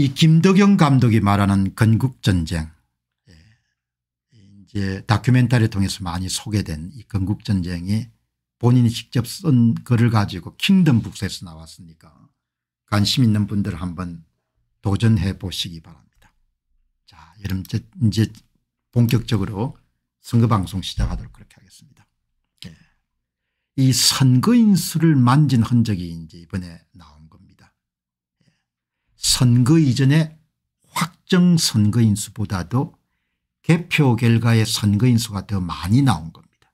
이 김덕영 감독이 말하는 건국전쟁 예. 이제 다큐멘터리 통해서 많이 소개된 이 건국전쟁이 본인이 직접 쓴 글을 가지고 킹덤 북스에서 나왔으니까 관심 있는 분들 한번 도전해 보시기 바랍니다. 자 여러분 이제 본격적으로 선거방송 시작하도록 그렇게 하겠습니다. 예. 이 선거인수를 만진 흔적이 이제 이번에 나니다 선거 이전에 확정 선거인 수보다도 개표 결과의 선거인 수가 더 많이 나온 겁니다.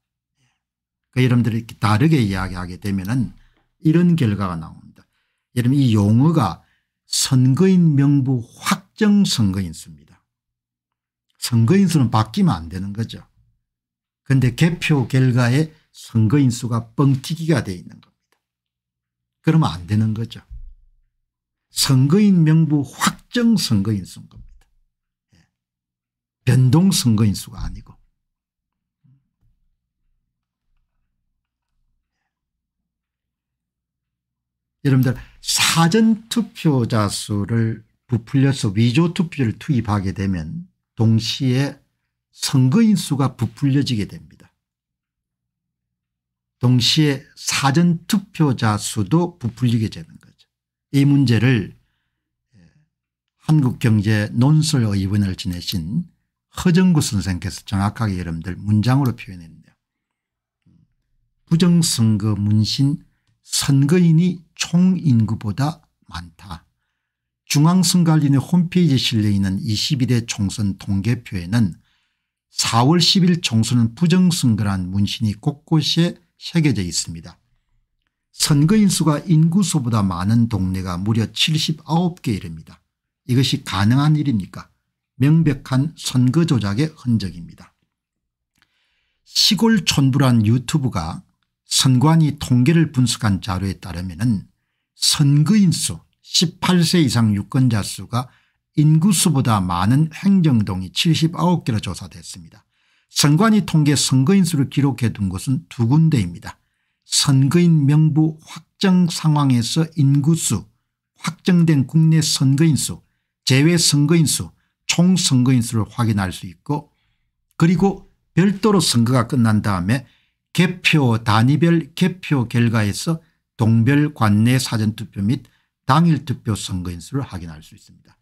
그러니까 여러분들이 이렇게 다르게 이야기하게 되면 이런 결과가 나옵니다. 여러분 이 용어가 선거인 명부 확정 선거인 수입니다. 선거인 수는 바뀌면 안 되는 거죠. 그런데 개표 결과에 선거인 수가 뻥튀기가 돼 있는 겁니다. 그러면 안 되는 거죠. 선거인 명부 확정 선거인 수인 겁니다. 예. 변동 선거인 수가 아니고. 예. 여러분들 사전투표자 수를 부풀려서 위조투표를 투입하게 되면 동시에 선거인 수가 부풀려지게 됩니다. 동시에 사전투표자 수도 부풀리게 되는 거예요. 이 문제를 예, 한국경제 논설의원을 지내신 허정구 선생께서 정확하게 여러분들 문장으로 표현했는데요. 부정선거 문신 선거인이 총인구보다 많다. 중앙선관위의 홈페이지 실려 있는 21대 총선 통계표에는 4월 10일 총선은 부정선거란 문신이 곳곳에 새겨져 있습니다. 선거인 수가 인구수보다 많은 동네가 무려 79개 이릅니다. 이것이 가능한 일입니까? 명백한 선거 조작의 흔적입니다. 시골촌부란 유튜브가 선관위 통계를 분석한 자료에 따르면 선거인수 18세 이상 유권자 수가 인구수보다 많은 행정동이 79개로 조사됐습니다. 선관위 통계 선거인수를 기록해 둔 곳은 두 군데입니다. 선거인 명부 확정 상황에서 인구수 확정된 국내 선거인 수 제외 선거인 수총 선거인 수를 확인할 수 있고 그리고 별도로 선거가 끝난 다음에 개표 단위별 개표 결과에서 동별 관내 사전투표 및 당일투표 선거인 수를 확인할 수 있습니다.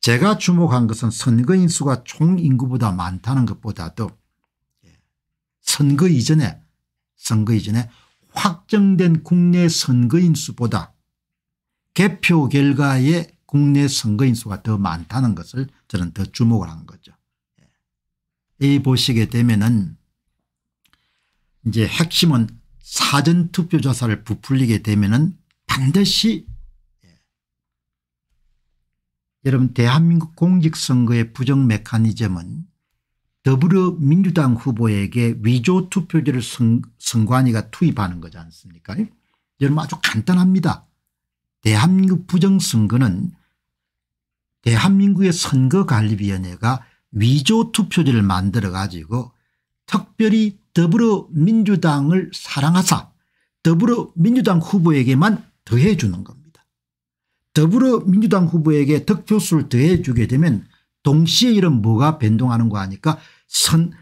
제가 주목한 것은 선거인 수가 총 인구보다 많다는 것보다도 예, 선거 이전에 선거 이전에 확정된 국내 선거인 수보다 개표 결과에 국내 선거인 수가 더 많다는 것을 저는 더 주목을 한 거죠. 예. 이 보시게 되면은 이제 핵심은 사전투표 조사를 부풀리게 되면은 반드시 예. 여러분 대한민국 공직선거의 부정 메커니즘은 더불어민주당 후보에게 위조 투표지를 선, 관위가 투입하는 거지 않습니까 여러분 아주 간단합니다. 대한민국 부정선거는 대한민국의 선거관리위원회가 위조 투표지를 만들어 가지고 특별히 더불어민주당을 사랑하사 더불어민주당 후보에게만 더해 주는 겁니다. 더불어민주당 후보에게 득표수를 더해 주게 되면 동시에 이런 뭐가 변동하는 거 아니까 선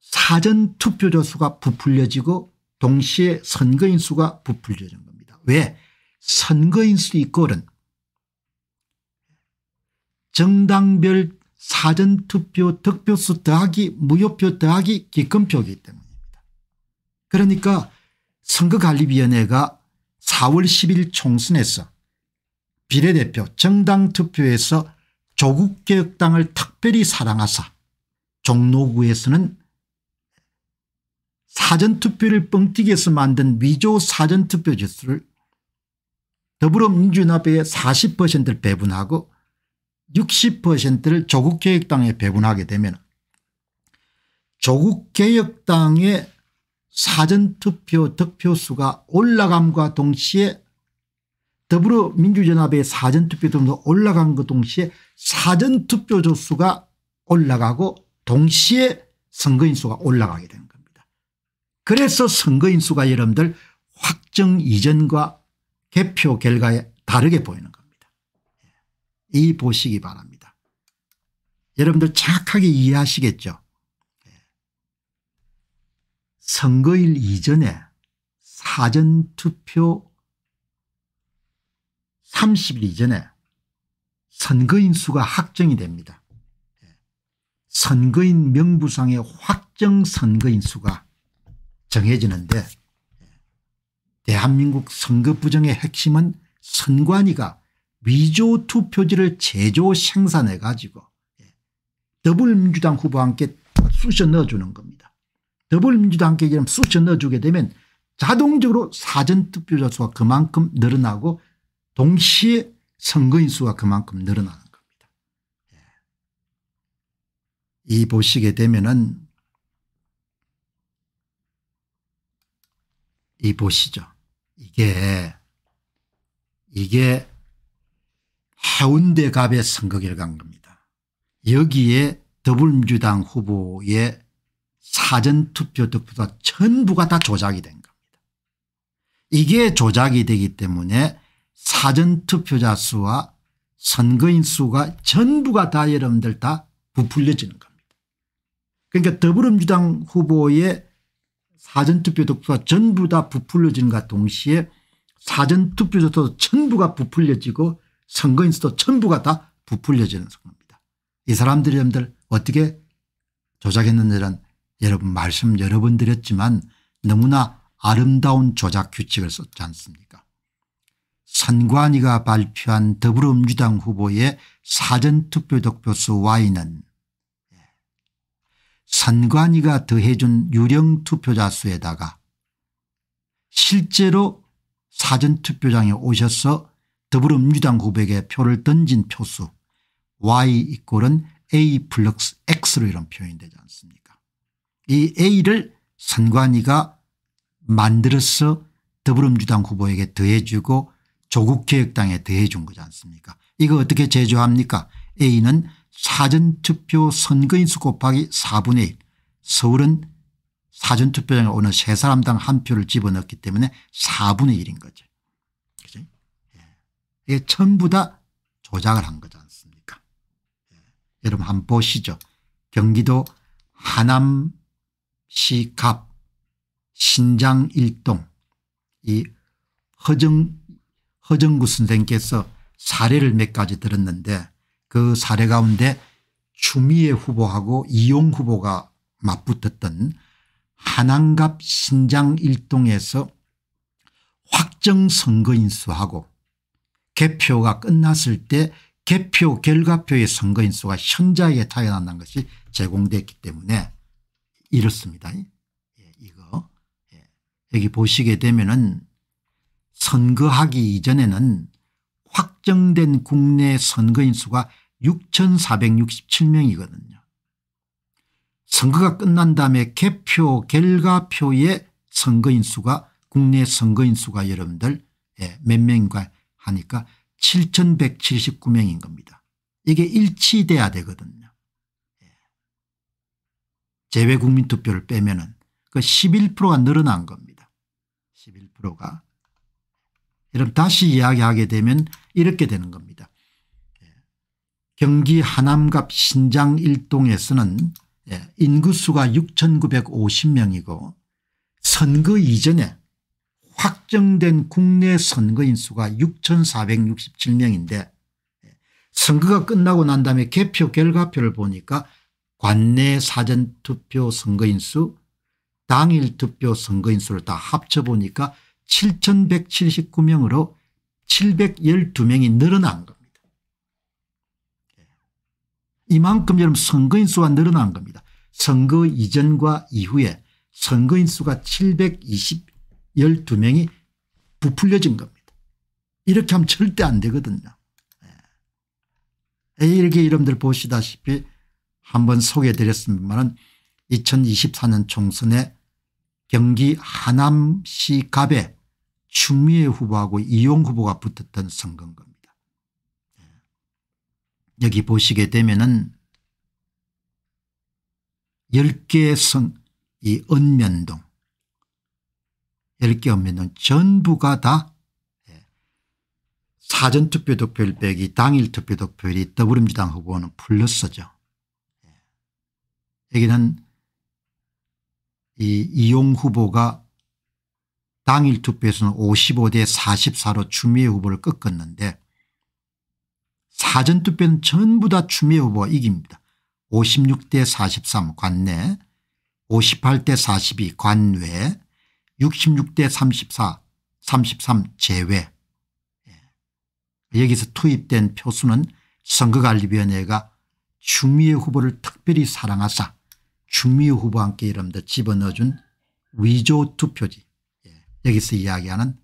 사전 투표조 수가 부풀려지고 동시에 선거인 수가 부풀려진 겁니다. 왜? 선거인 수 이꼴은 정당별 사전투표 득표수 더하기 무효표 더하기 기권표이기 때문입니다. 그러니까 선거관리위원회가 4월 10일 총선에서 비례대표 정당투표에서 조국개혁당을 특별히 사랑하사 종로구에서는 사전투표를 뻥튀기해서 만든 위조 사전투표 지수를 더불어민주연합에 40%를 배분하고 60%를 조국개혁당에 배분하게 되면 조국개혁당의 사전투표 득표수가 올라감과 동시에 더불어민주연합의 사전투표 등도 올라감과 그 동시에 사전투표 조수가 올라가고 동시에 선거인 수가 올라가게 되는 겁니다. 그래서 선거인 수가 여러분들 확정 이전과 개표 결과에 다르게 보이는 겁니다. 예. 이 보시기 바랍니다. 여러분들 정확하게 이해하시겠죠 예. 선거일 이전에 사전투표 30일 이전에 선거인 수가 확정이 됩니다. 선거인 명부상의 확정 선거인 수가 정해지는데 대한민국 선거부정의 핵심은 선관위가 위조 투표지를 제조 생산해 가지고 더불민주당 후보와 함께 쑤셔 넣어주는 겁니다. 더불민주당께 지금 쑤셔 넣어주게 되면 자동적으로 사전투표자 수가 그만큼 늘어나고 동시에 선거인 수가 그만큼 늘어나는 이 보시게 되면은 이 보시죠. 이게 이게 해운대 갑의 선거 결과인 겁니다. 여기에 더불어민주당 후보의 사전투표 득표다 전부가 다 조작이 된 겁니다. 이게 조작이 되기 때문에 사전투표자 수와 선거인 수가 전부가 다 여러분들 다 부풀려지는 겁니다. 그러니까 더불어민주당 후보의 사전투표 독표가 전부 다 부풀려진과 동시에 사전투표조차도 전부가 부풀려지고 선거인수도 전부가 다 부풀려지는 겁니다. 이 사람들이 여러분들 어떻게 조작했는지는 여러분 말씀 여러 번 드렸지만 너무나 아름다운 조작 규칙을 썼지 않습니까 선관위가 발표한 더불어민주당 후보의 사전투표 득표수 Y는 선관위가 더해준 유령 투표자 수에다가 실제로 사전투표장에 오셔서 더불어민주당 후보에게 표를 던진 표수 y 이꼴은 a 플러스 x로 이런 표현이 되지 않습니까 이 a를 선관위가 만들어서 더불어민주당 후보에게 더해주고 조국개혁당에 더해준 거지 않습니까 이거 어떻게 제조합니까 A는 사전투표 선거인수 곱하기 4분의 1 서울은 사전투표장에 오는 세 사람당 한 표를 집어넣기 때문에 4분의 1인 거죠. 그죠? 예. 이게 전부 다 조작을 한 거지 않습니까? 예. 여러분 한번 보시죠. 경기도 하남시 갑 신장 1동 이 허정 허정구 선생께서 사례를 몇 가지 들었는데 그 사례 가운데 추미애 후보하고 이용 후보가 맞붙었던 한안갑 신장 일동에서 확정 선거인수하고 개표가 끝났을 때 개표 결과표의 선거인수가 현저하게 타연한다는 것이 제공됐기 때문에 이렇습니다. 예, 이거 예, 여기 보시게 되면은 선거하기 이전에는 확정된 국내 선거인수가 6,467명이거든요. 선거가 끝난 다음에 개표 결과표의 선거인 수가 국내 선거인 수가 여러분들 예, 몇 명인가 하니까 7,179명인 겁니다. 이게 일치돼야 되거든요. 제외 예. 국민투표를 빼면은 그 11%가 늘어난 겁니다. 11%가. 여러분 다시 이야기하게 되면 이렇게 되는 겁니다. 경기 하남갑 신장 일동에서는 예, 인구수가 6950명이고 선거 이전에 확정된 국내 선거인 수가 6467명인데 예, 선거가 끝나고 난 다음에 개표 결과표를 보니까 관내 사전투표 선거인 수 당일 투표 선거인 수를 다 합쳐보니까 7179명으로 712명이 늘어난 거 이만큼 여러분 선거인 수가 늘어난 겁니다. 선거 이전과 이후에 선거인 수가 7 2 2명이 부풀려진 겁니다. 이렇게 하면 절대 안 되거든요. 예. 이렇게 여러분들 보시다시피 한번 소개해드렸습니다만 2024년 총선에 경기 하남시 갑에 추미애 후보하고 이용 후보가 붙었던 선거인 겁니다. 여기 보시게 되면은 10개의 성, 이 은면동, 10개 은면동 전부가 다 예, 사전투표 득표율 빼기 당일 투표 득표율이 더불어민주당 후보는 플러스죠. 예. 여기는 이 이용 후보가 당일 투표에서는 55대 44로 추미애 후보를 꺾었는데 사전투표는 전부 다 추미애 후보 이깁니다. 56대 43 관내 58대 42 관외 66대 34 33 제외 예. 여기서 투입된 표수는 선거관리위원회가 추미애 후보를 특별히 사랑하사 추미애 후보와 함께 이름도 집어넣어준 위조 투표지 예. 여기서 이야기하는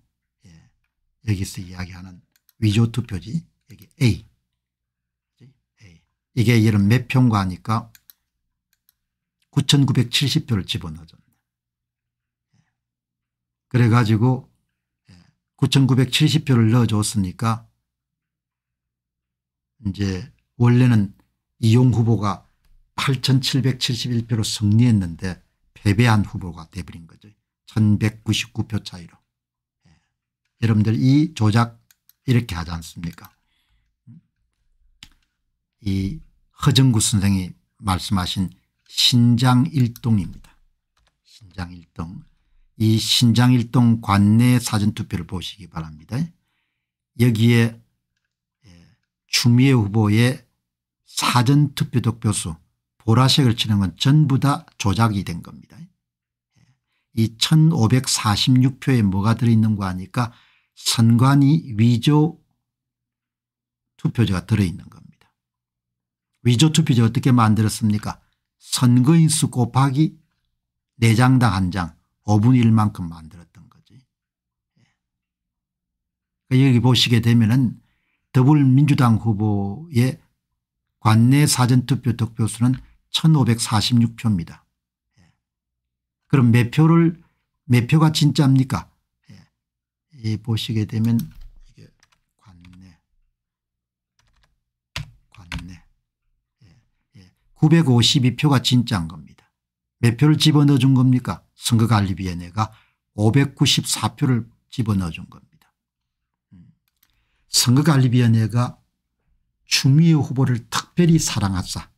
예. 여기서 이야기하는 위조 투표지 여기 A 이게 얘는 몇 표인가 하니까 9970표를 집어넣어줬네. 그래가지고 9970표를 예, 넣어줬으니까 이제 원래는 이용 후보가 8771표로 승리했는데 패배한 후보가 돼버린 거죠. 1199표 차이로. 예, 여러분들 이 조작 이렇게 하지 않습니까 이 허정구 선생이 말씀하신 신장일동입니다. 신장일동. 이 신장일동 관내 사전투표를 보시기 바랍니다. 여기에 주미애 예, 후보의 사전투표 득표수 보라색을 치는 건 전부 다 조작이 된 겁니다. 예, 이 1546표에 뭐가 들어있는거아니까 선관위 위조 투표자가 들어있는 겁니다. 위조투표제 어떻게 만들었습니까 선거인수 곱하기 4장당 1장 5분 1만큼 만들었던 거지. 그러니까 여기 보시게 되면 은 더불민주당 후보의 관내 사전투표 득표수는 1546표입니다. 그럼 몇 표를 몇 표가 진짜입니까? 예, 보시게 되면 952표가 진짜인 겁니다. 몇 표를 집어넣어 준 겁니까? 선거관리위원회가 594표를 집어넣어 준 겁니다. 음. 선거관리위원회가 추미애 후보를 특별히 사랑하사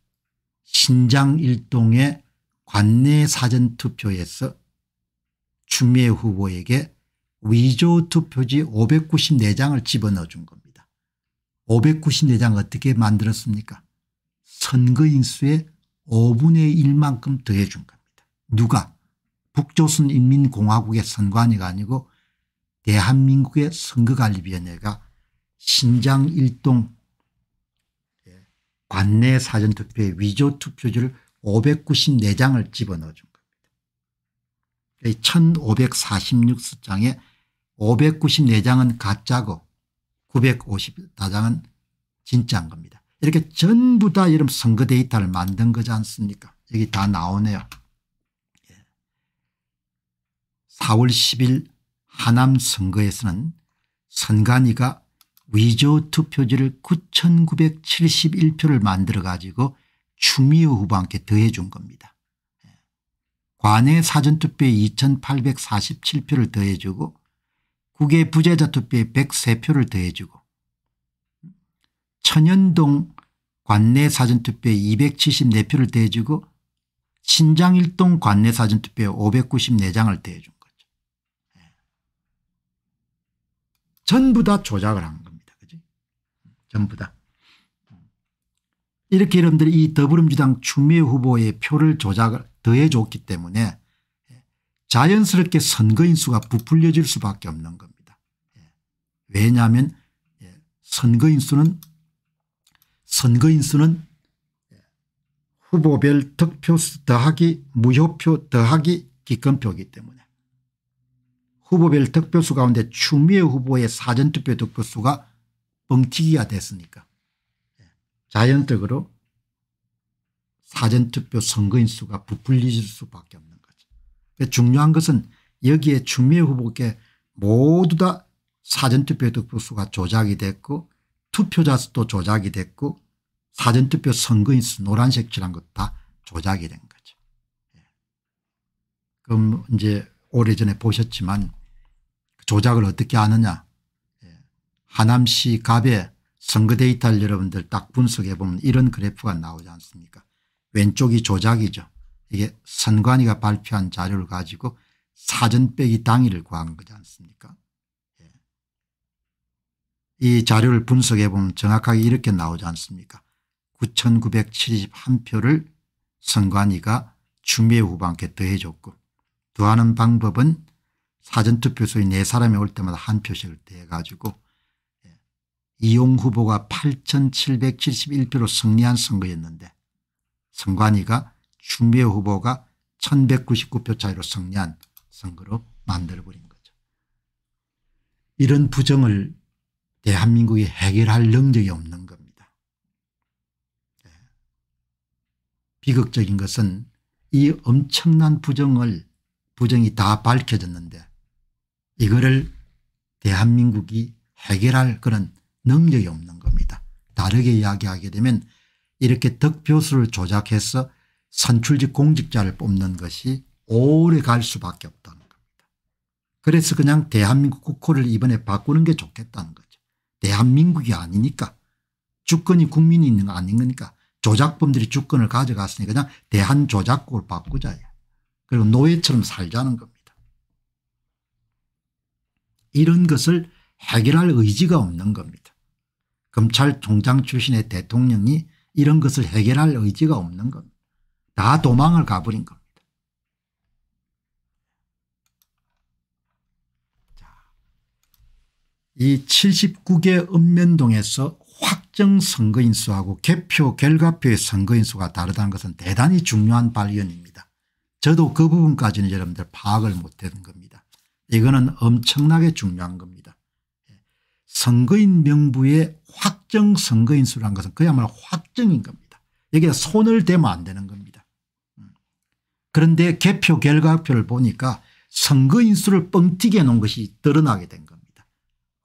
신장 일동의 관내 사전투표에서 추미애 후보에게 위조 투표지 594장을 집어넣어 준 겁니다. 594장 어떻게 만들었습니까 선거인 수의 5분의 1만큼 더해준 겁니다. 누가? 북조선인민공화국의 선관위가 아니고 대한민국의 선거관리위원회가 신장 일동 예, 관내 사전투표에 위조 투표지를 594장을 집어넣어 준 겁니다. 1546수장에 594장은 가짜고 954장은 진짜인 겁니다. 이렇게 전부 다 이런 선거 데이터를 만든 거지 않습니까 여기 다 나오네요. 4월 예. 10일 하남 선거에서는 선관위가 위조 투표지를 9971표를 만들어 가지고 추미애 후보한테 더해 준 겁니다. 예. 관내 사전투표에 2847표를 더해 주고 국외 부재자 투표에 103표를 더해 주고 천연동 관내 사전투표에 274표를 대주고 신장일동 관내 사전투표에 594장을 대준 거죠. 네. 전부 다 조작을 한 겁니다. 그지? 전부 다. 이렇게 여러분들이 이 더불어민주당 추미애 후보의 표를 조작을 더해줬기 때문에 자연스럽게 선거인 수가 부풀려질 수밖에 없는 겁니다. 예. 왜냐하면 예, 선거인 수는 선거인 수는 후보별 득표 수 더하기 무효표 더하기 기권표이기 때문에 후보별 득표수 가운데 추미애 후보의 사전투표 득표수가 뻥튀기가 됐으니까 자연적으로 사전투표 선거인 수가 부풀리질 수밖에 없는 거죠. 중요한 것은 여기에 추미애 후보께 모두 다 사전투표 득표수가 조작이 됐고 투표자 수도 조작이 됐고 사전투표 선거인수 노란색 칠한 것 다 조작이 된 거죠. 예. 그럼 이제 오래전에 보셨지만 그 조작을 어떻게 아느냐 예. 하남시 갑의 선거 데이터를 여러분들 딱 분석해 보면 이런 그래프가 나오지 않습니까 왼쪽이 조작이죠. 이게 선관위가 발표한 자료를 가지고 사전 빼기 당일을 구한 거지 않습니까 이 자료를 분석해 보면 정확하게 이렇게 나오지 않습니까 9971표를 선관위가 추미애 후보한테 더해줬고 더하는 방법은 사전투표소에 네 사람이 올 때마다 한 표씩을 더가지고 예, 이용 후보가 8771표로 승리한 선거였는데 선관위가 추미애 후보가 1199표 차이로 승리한 선거로 만들어버린 거죠. 이런 부정을 대한민국이 해결할 능력이 없는 겁니다. 예. 비극적인 것은 이 엄청난 부정을 부정이 다 밝혀졌는데 이거를 대한민국이 해결할 그런 능력이 없는 겁니다. 다르게 이야기하게 되면 이렇게 득표수를 조작해서 선출직 공직자를 뽑는 것이 오래 갈 수밖에 없다는 겁니다. 그래서 그냥 대한민국 국호를 이번에 바꾸는 게 좋겠다는 거죠. 대한민국이 아니니까 주권이 국민이 있는 거 아닌 거니까 조작범들이 주권을 가져갔으니 까 그냥 대한조작국을 바꾸자. 그리고 노예처럼 살자는 겁니다. 이런 것을 해결할 의지가 없는 겁니다. 검찰총장 출신의 대통령이 이런 것을 해결할 의지가 없는 겁니다. 다 도망을 가버린 겁니다. 이 79개 읍면동에서 확정 선거인수하고 개표 결과표의 선거인수가 다르다는 것은 대단히 중요한 발견입니다. 저도 그 부분까지는 여러분들 파악을 못했던 겁니다. 이거는 엄청나게 중요한 겁니다. 선거인 명부의 확정 선거인수라는 것은 그야말로 확정인 겁니다. 여기에 손을 대면 안 되는 겁니다. 그런데 개표 결과표를 보니까 선거인수를 뻥튀기 해놓은 것이 드러나게 된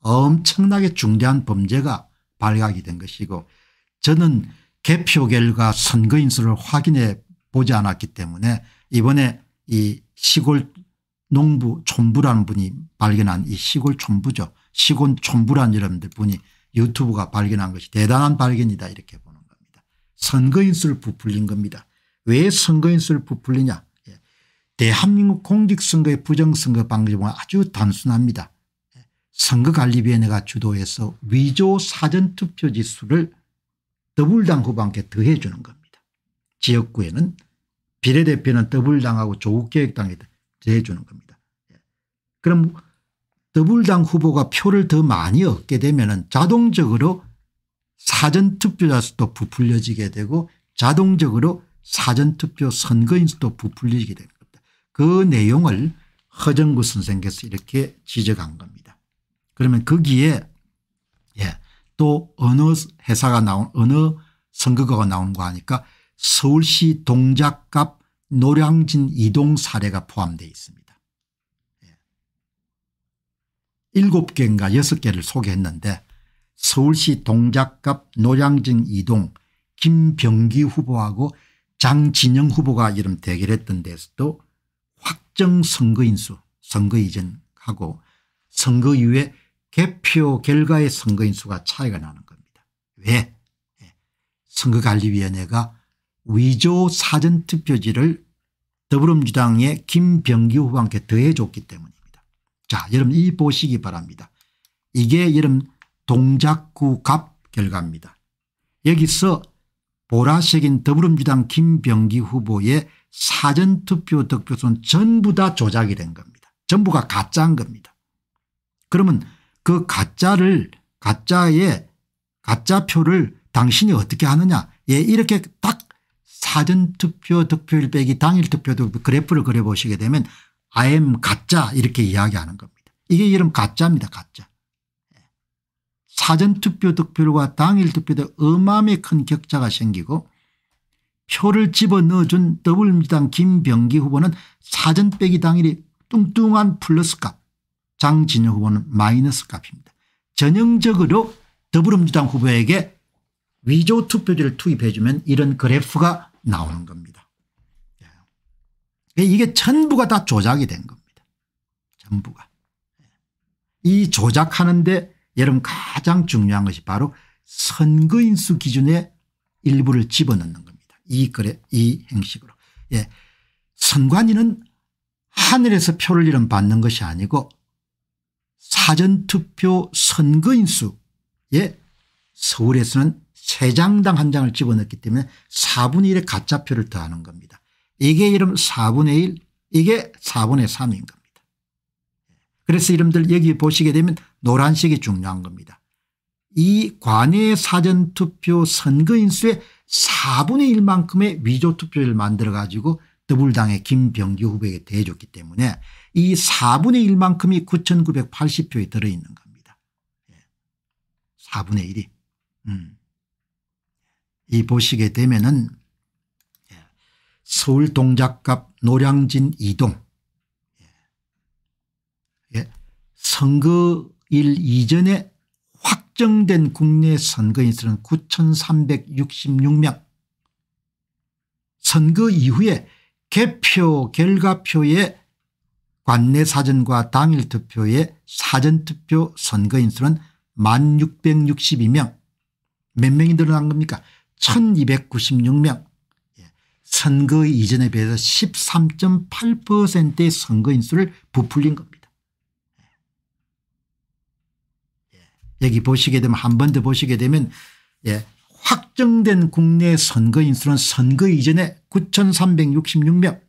엄청나게 중대한 범죄가 발각이 된 것이고 저는 개표 결과 선거인수를 확인해 보지 않았기 때문에 이번에 이 시골 농부 촌부라는 분이 발견한 이 시골 촌부죠. 시골 촌부라는 여러분들 분이 유튜브가 발견한 것이 대단한 발견이다 이렇게 보는 겁니다. 선거인수를 부풀린 겁니다. 왜 선거인수를 부풀리냐. 예. 대한민국 공직선거의 부정선거 방지법은 아주 단순합니다. 선거관리위원회가 주도해서 위조 사전투표지 수를 더블당 후보한테 더해 주는 겁니다. 지역구에는 비례대표는 더블당하고 조국계획당에 더해 주는 겁니다. 예. 그럼 더블당 후보가 표를 더 많이 얻게 되면 자동적으로 사전투표자 수도 부풀려지게 되고 자동적으로 사전투표 선거인 수도 부풀리게 되는 겁니다. 그 내용을 허정구 선생께서 이렇게 지적한 겁니다. 그러면 거기에 예, 또 어느 회사가 나온 어느 선거가가 나온 거아니까 서울시 동작갑 노량진 이동 사례가 포함되어 있습니다. 예. 일곱 개인가 여섯 개를 소개했는데 서울시 동작갑 노량진 이동 김병기 후보하고 장진영 후보가 이름 대결했던 데서도 확정 선거인수 선거 이전하고 선거 이후에 개표 결과의 선거인 수가 차이가 나는 겁니다. 왜? 예. 선거관리위원회가 위조 사전투표지를 더불어민주당의 김병규 후보한테 더해줬기 때문입니다. 자 여러분 이 보시기 바랍니다. 이게 여러분 동작구 갑 결과입니다. 여기서 보라색인 더불어민주당 김병기 후보의 사전투표 득표수는 전부 다 조작이 된 겁니다. 전부가 가짜인 겁니다. 그러면 그 가짜를 가짜의 가짜표를 당신이 어떻게 하느냐 예 이렇게 딱 사전투표 득표율 빼기 당일투표도 그 그래프를 그려보시게 되면 아엠 가짜 이렇게 이야기하는 겁니다. 이게 이름 가짜입니다. 가짜. 예. 사전투표 득표율과 당일투표도 어마어마히 큰 격차가 생기고 표를 집어넣어준 더불어민주당 김병기 후보는 사전 빼기 당일이 뚱뚱한 플러스값 장진영 후보는 마이너스 값입니다. 전형적으로 더불어민주당 후보에게 위조 투표지를 투입해 주면 이런 그래프가 나오는 겁니다. 예. 이게 전부가 다 조작이 된 겁니다. 전부가. 예. 이 조작하는데 여러분 가장 중요한 것이 바로 선거인수 기준에 일부를 집어넣는 겁니다. 이 그래 이 행식으로. 예. 선관위는 하늘에서 표를 이름 받는 것이 아니고 사전투표 선거인수에 서울에서는 3장당 한장을 집어넣기 때문에 4분의 1의 가짜표를 더하는 겁니다. 이게 이름 4분의 1 이게 4분의 3인 겁니다. 그래서 이름들 여기 보시게 되면 노란색이 중요한 겁니다. 이 관외 사전투표 선거인수의 4분의 1만큼의 위조투표를 만들어 가지고 더불당의 김병기 후보에게 대해줬기 때문에 이 4분의 1만큼이 9980표에 들어있는 겁니다. 4분의 예. 1이. 음. 이 보시게 되면은 예. 서울 동작갑 노량진 이동 예. 선거일 이전에 확정된 국내 선거인 수는 9366명 선거 이후에 개표 결과표에 관내 사전과 당일 투표에 사전투표 선거인수는 1662명 몇 명이 늘어난 겁니까 1296명 예. 선거 이전에 비해서 13.8%의 선거인수를 부풀린 겁니다. 예. 예. 여기 보시게 되면 한 번 더 보시게 되면 확정된 국내 선거인수는 선거 이전에 9,366명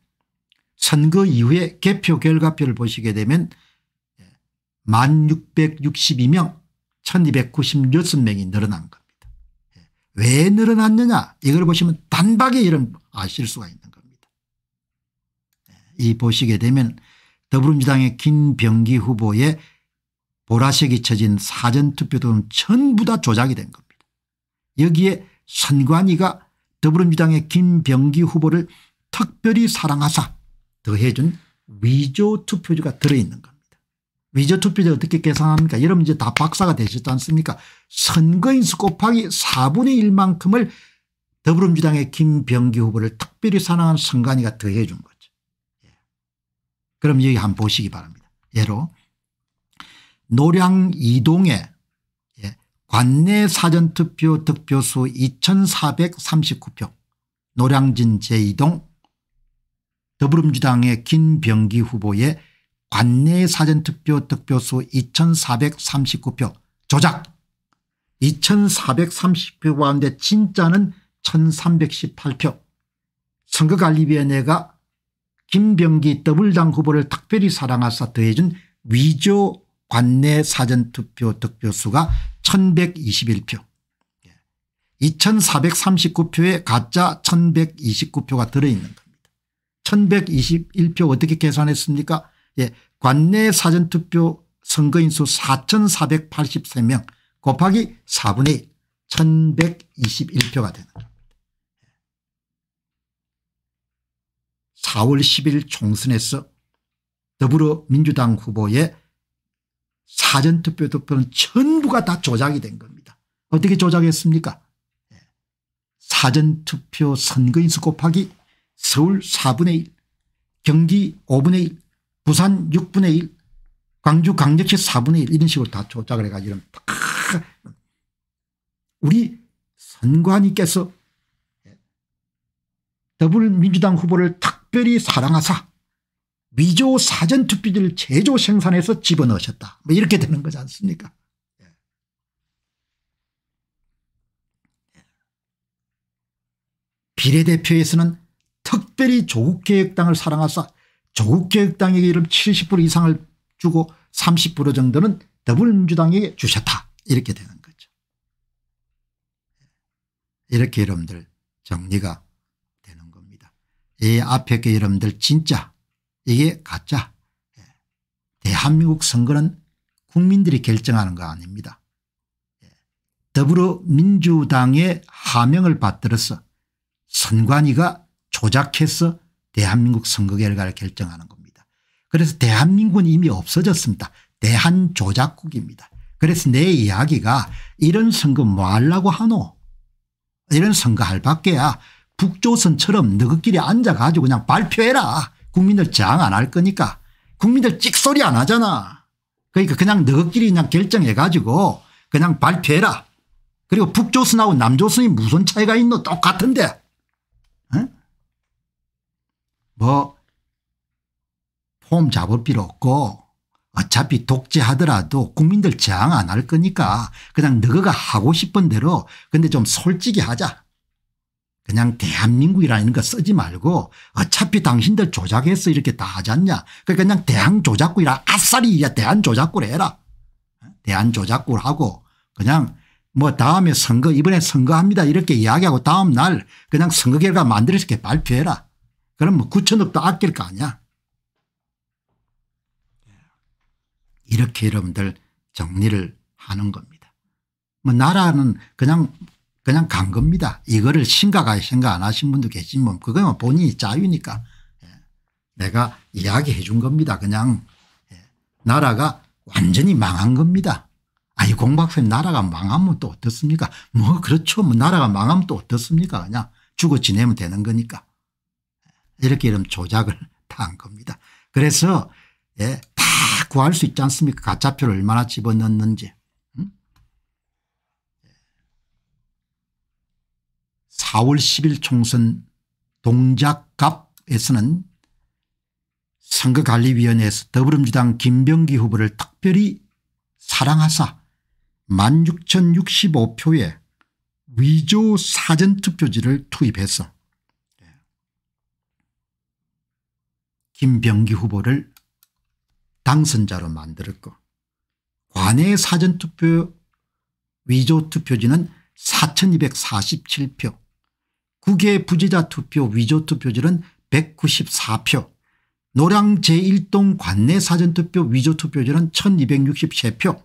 선거 이후에 개표 결과표를 보시게 되면 1662명 1296명이 늘어난 겁니다. 왜 늘어났느냐 이걸 보시면 단박에 이런 아실 수가 있는 겁니다. 이 보시게 되면 더불어민주당의 김병기 후보의 보라색이 쳐진 사전투표도 전부 다 조작이 된 겁니다. 여기에 선관위가 더불어민주당의 김병기 후보를 특별히 사랑하사 더해준 위조 투표지가 들어있는 겁니다. 위조 투표지 어떻게 계산합니까? 여러분 이제 다 박사가 되셨지 않습니까? 선거인수 곱하기 4분의 1만큼을 더불어민주당의 김병기 후보를 특별히 사랑한 선관위가 더해준 거죠. 예. 그럼 여기 한번 보시기 바랍니다. 예로 노량 이동에 관내 사전투표 득표수 2439표 노량진 제2동 더불어민주당의 김병기 후보의 관내 사전투표 득표수 2439표 조작 2430표 가운데 진짜는 1318표 선거관리위원회가 김병기 더블당 후보를 특별히 사랑하사 더해준 위조 관내 사전투표 득표수가 1121표 2439표에 예. 가짜 1129표가 들어있는 겁니다. 1121표 어떻게 계산했습니까 예, 관내 사전투표 선거인수 4483명 곱하기 4분의 1 1121표가 되는 겁니다. 4월 10일 총선에서 더불어민주당 후보의 사전투표 투표는 전부가 다 조작이 된 겁니다. 어떻게 조작했습니까? 예. 사전투표 선거인수 곱하기 서울 4분의 1 경기 5분의 1 부산 6분의 1 광주 강력시 4분의 1 이런 식으로 다 조작을 해가지고 우리 선관위께서 예. 더불민주당 후보를 특별히 사랑하사 위조 사전 투표지를 제조 생산해서 집어넣으셨다. 뭐 이렇게 되는 거지 않습니까? 예. 예. 비례대표에서는 특별히 조국개혁당을 사랑하사 조국개혁당에게 이름 70% 이상을 주고 30% 정도는 더불어민주당에게 주셨다. 이렇게 되는 거죠. 예. 이렇게 여러분들 정리가 되는 겁니다. 이 앞에 여러분들 진짜 이게 가짜. 예. 대한민국 선거는 국민들이 결정하는 거 아닙니다. 예. 더불어민주당의 하명을 받들어서 선관위가 조작해서 대한민국 선거 결과를 결정하는 겁니다. 그래서 대한민국은 이미 없어졌습니다. 대한조작국입니다. 그래서 내 이야기가 이런 선거 뭐 하려고 하노 이런 선거 할 밖에야 북조선처럼 너희끼리 앉아가지고 그냥 발표해라 국민들 저항 안할 거니까 국민들 찍소리 안 하잖아. 그러니까 그냥 너희끼리 그냥 결정해 가지고 그냥 발표해라. 그리고 북조선하고 남조선이 무슨 차이가 있노 똑같은데. 응? 뭐폼 잡을 필요 없고 어차피 독재하더라도 국민들 저항 안할 거니까 그냥 너가 하고 싶은 대로 근데 좀 솔직히 하자. 그냥 대한민국이라는 거 쓰지 말고 어차피 당신들 조작해서 이렇게 다 하지 않냐. 그러니까 그냥 대한조작구이라 아싸리 야 대한조작구를 해라. 대한조작구를 하고 그냥 뭐 다음에 선거 이번에 선거합니다 이렇게 이야기하고 다음 날 그냥 선거 결과 만들어서 이렇게 발표해라. 그럼 뭐 9천억도 아낄 거 아니야. 이렇게 여러분들 정리를 하는 겁니다. 뭐 나라는 그냥 그냥 간 겁니다. 이거를 심각하게 생각 안 하신 분도 계시면 그거는 본인이 자유니까 예. 내가 이야기해 준 겁니다. 그냥 예. 나라가 완전히 망한 겁니다. 아니 공박사님 나라가 망하면 또 어떻습니까 뭐 그렇죠 뭐 나라가 망하면 또 어떻습니까 그냥 죽어 지내면 되는 거니까 예. 이렇게 이런 조작을 다 한 겁니다 그래서 예, 다 구할 수 있지 않습니까 가짜표를 얼마나 집어넣는지 4월 10일 총선 동작갑에서는 선거관리위원회에서 더불어민주당 김병기 후보를 특별히 사랑하사 16,065표의 위조 사전투표지를 투입해서 예, 김병기 후보를 당선자로 만들었고 관내 사전투표 위조투표지는 4247표 국외 부재자 투표 위조 투표율은 194표 노량 제1동 관내 사전투표 위조 투표율은 1263표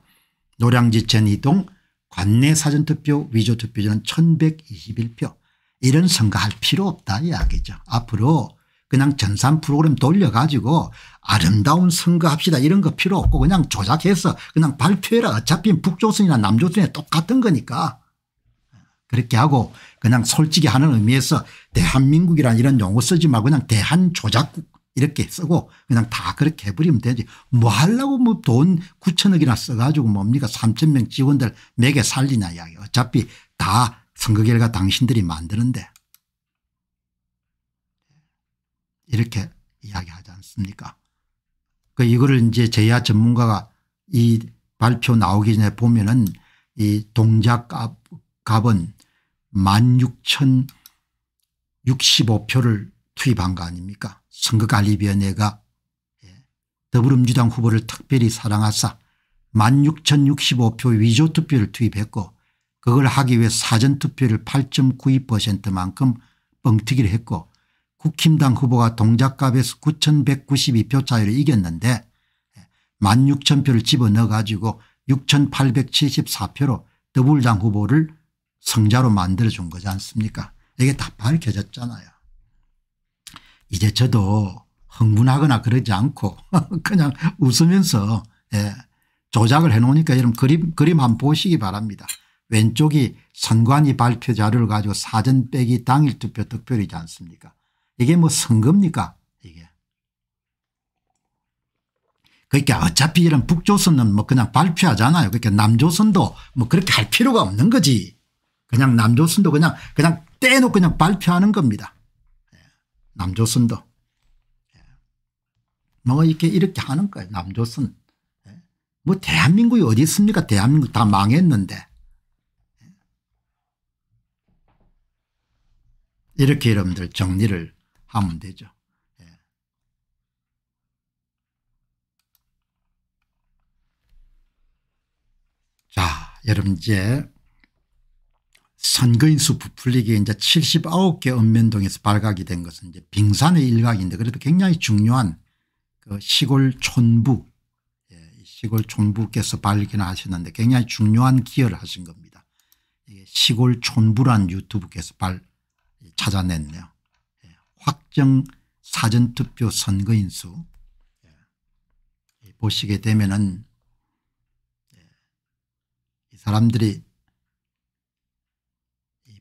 노량지 제2동 관내 사전투표 위조 투표율은 1121표 이런 선거할 필요 없다 이야기죠. 앞으로 그냥 전산 프로그램 돌려가지고 아름다운 선거합시다 이런 거 필요 없고 그냥 조작해서 그냥 발표해라 어차피 북조선이나 남조선이 똑같은 거니까 그렇게 하고 그냥 솔직히 하는 의미에서 대한민국이란 이런 용어 쓰지 말고 그냥 대한조작국 이렇게 쓰고 그냥 다 그렇게 해버리면 되지 뭐 하려고 뭐 돈 9천억이나 써가지고 뭡니까 3천 명 직원들 매개 살리냐 이야기 어차피 다 선거 결과 당신들이 만드는데 이렇게 이야기하지 않습니까 그 이거를 이제 제야 전문가가 이 발표 나오기 전에 보면은 이 동작 값은 16,065표를 투입한 거 아닙니까 선거관리위원회가 예. 더불어민주당 후보를 특별히 사랑하사 16,065표 위조투표를 투입했고 그걸 하기 위해 사전투표를 8.92%만큼 뻥튀기를 했고 국힘당 후보가 동작갑에서 9,192표 차이로 이겼는데 16,000표를 예. 집어넣어 가지고 6,874표로 더불당 후보를 성자로 만들어준 거지 않습니까 이게 다 밝혀졌잖아요. 이제 저도 흥분하거나 그러지 않고 그냥 웃으면서 예, 조작을 해놓으니까 여러분 그림 그림 한 번 보시기 바랍니다. 왼쪽이 선관위 발표 자료를 가지고 사전 빼기 당일 투표 득표이지 않습니까 이게 뭐 선거입니까 이게. 그러니까 어차피 이런 북조선은 뭐 그냥 발표하잖아요. 그러니까 남조선도 뭐 그렇게 할 필요가 없는 거지. 그냥 남조선도 그냥 그냥 떼놓고 그냥 발표하는 겁니다. 예. 남조선도. 예. 뭐 이렇게 이렇게 하는 거예요. 남조선. 예. 뭐 대한민국이 어디 있습니까? 대한민국 다 망했는데. 이렇게 여러분들 정리를 하면 되죠. 자 여러분 이제 선거인 수부풀리기 이제 79개 읍면동에서 발각이 된 것은 이제 빙산의 일각인데 그래도 굉장히 중요한 그 시골 촌부 예, 시골 촌부께서 발견하셨는데 굉장히 중요한 기여를 하신 겁니다. 예, 시골 촌부란 유튜브께서 발 찾아냈네요. 예, 확정 사전투표 선거인 수 예, 보시게 되면은 예, 이 사람들이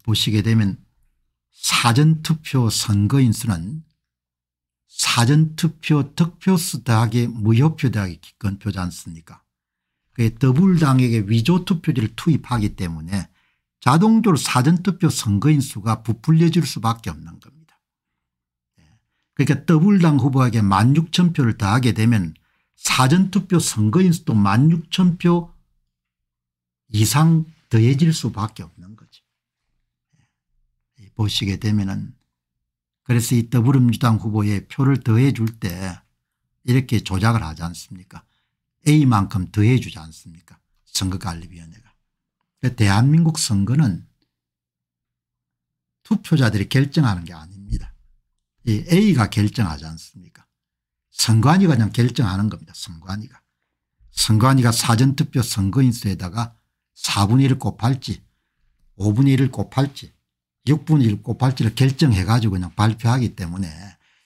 보시게 되면 사전투표 선거인 수는 사전투표 득표수 더하기 무효표 더하기 기권표지 않습니까 그게 더불당에게 위조투표지를 투입하기 때문에 자동적으로 사전투표 선거인 수가 부풀려질 수밖에 없는 겁니다. 예. 그러니까 더블당 후보에게 16,000표를 더하게 되면 사전투표 선거인 수도 16,000표 이상 더해질 수밖에 없는 겁니다. 보시게 되면은 그래서 이 더불어민주당 후보에 표를 더해 줄 때 이렇게 조작을 하지 않습니까 A만큼 더해 주지 않습니까 선거관리위원회가. 그러니까 대한민국 선거는 투표자들이 결정하는 게 아닙니다. 이 A가 결정하지 않습니까 선관위가 그냥 결정하는 겁니다. 선관위가. 선관위가 사전투표 선거인수에다가 4분의 1을 곱할지 5분의 1을 곱할지 6분 읽고 발찌를 결정해가지고 그냥 발표하기 때문에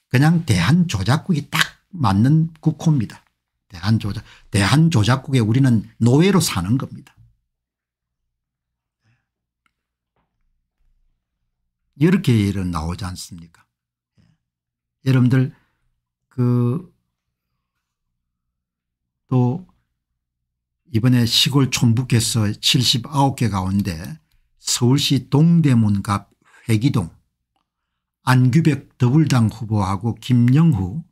그냥 대한조작국이 딱 맞는 국호입니다. 대한조작, 대한조작국에 우리는 노예로 사는 겁니다. 이렇게 일은 나오지 않습니까? 예. 여러분들, 그, 또, 이번에 시골 총북에서 79개 가운데 서울시 동대문과 애기동 안규백 더불당 후보하고 김영후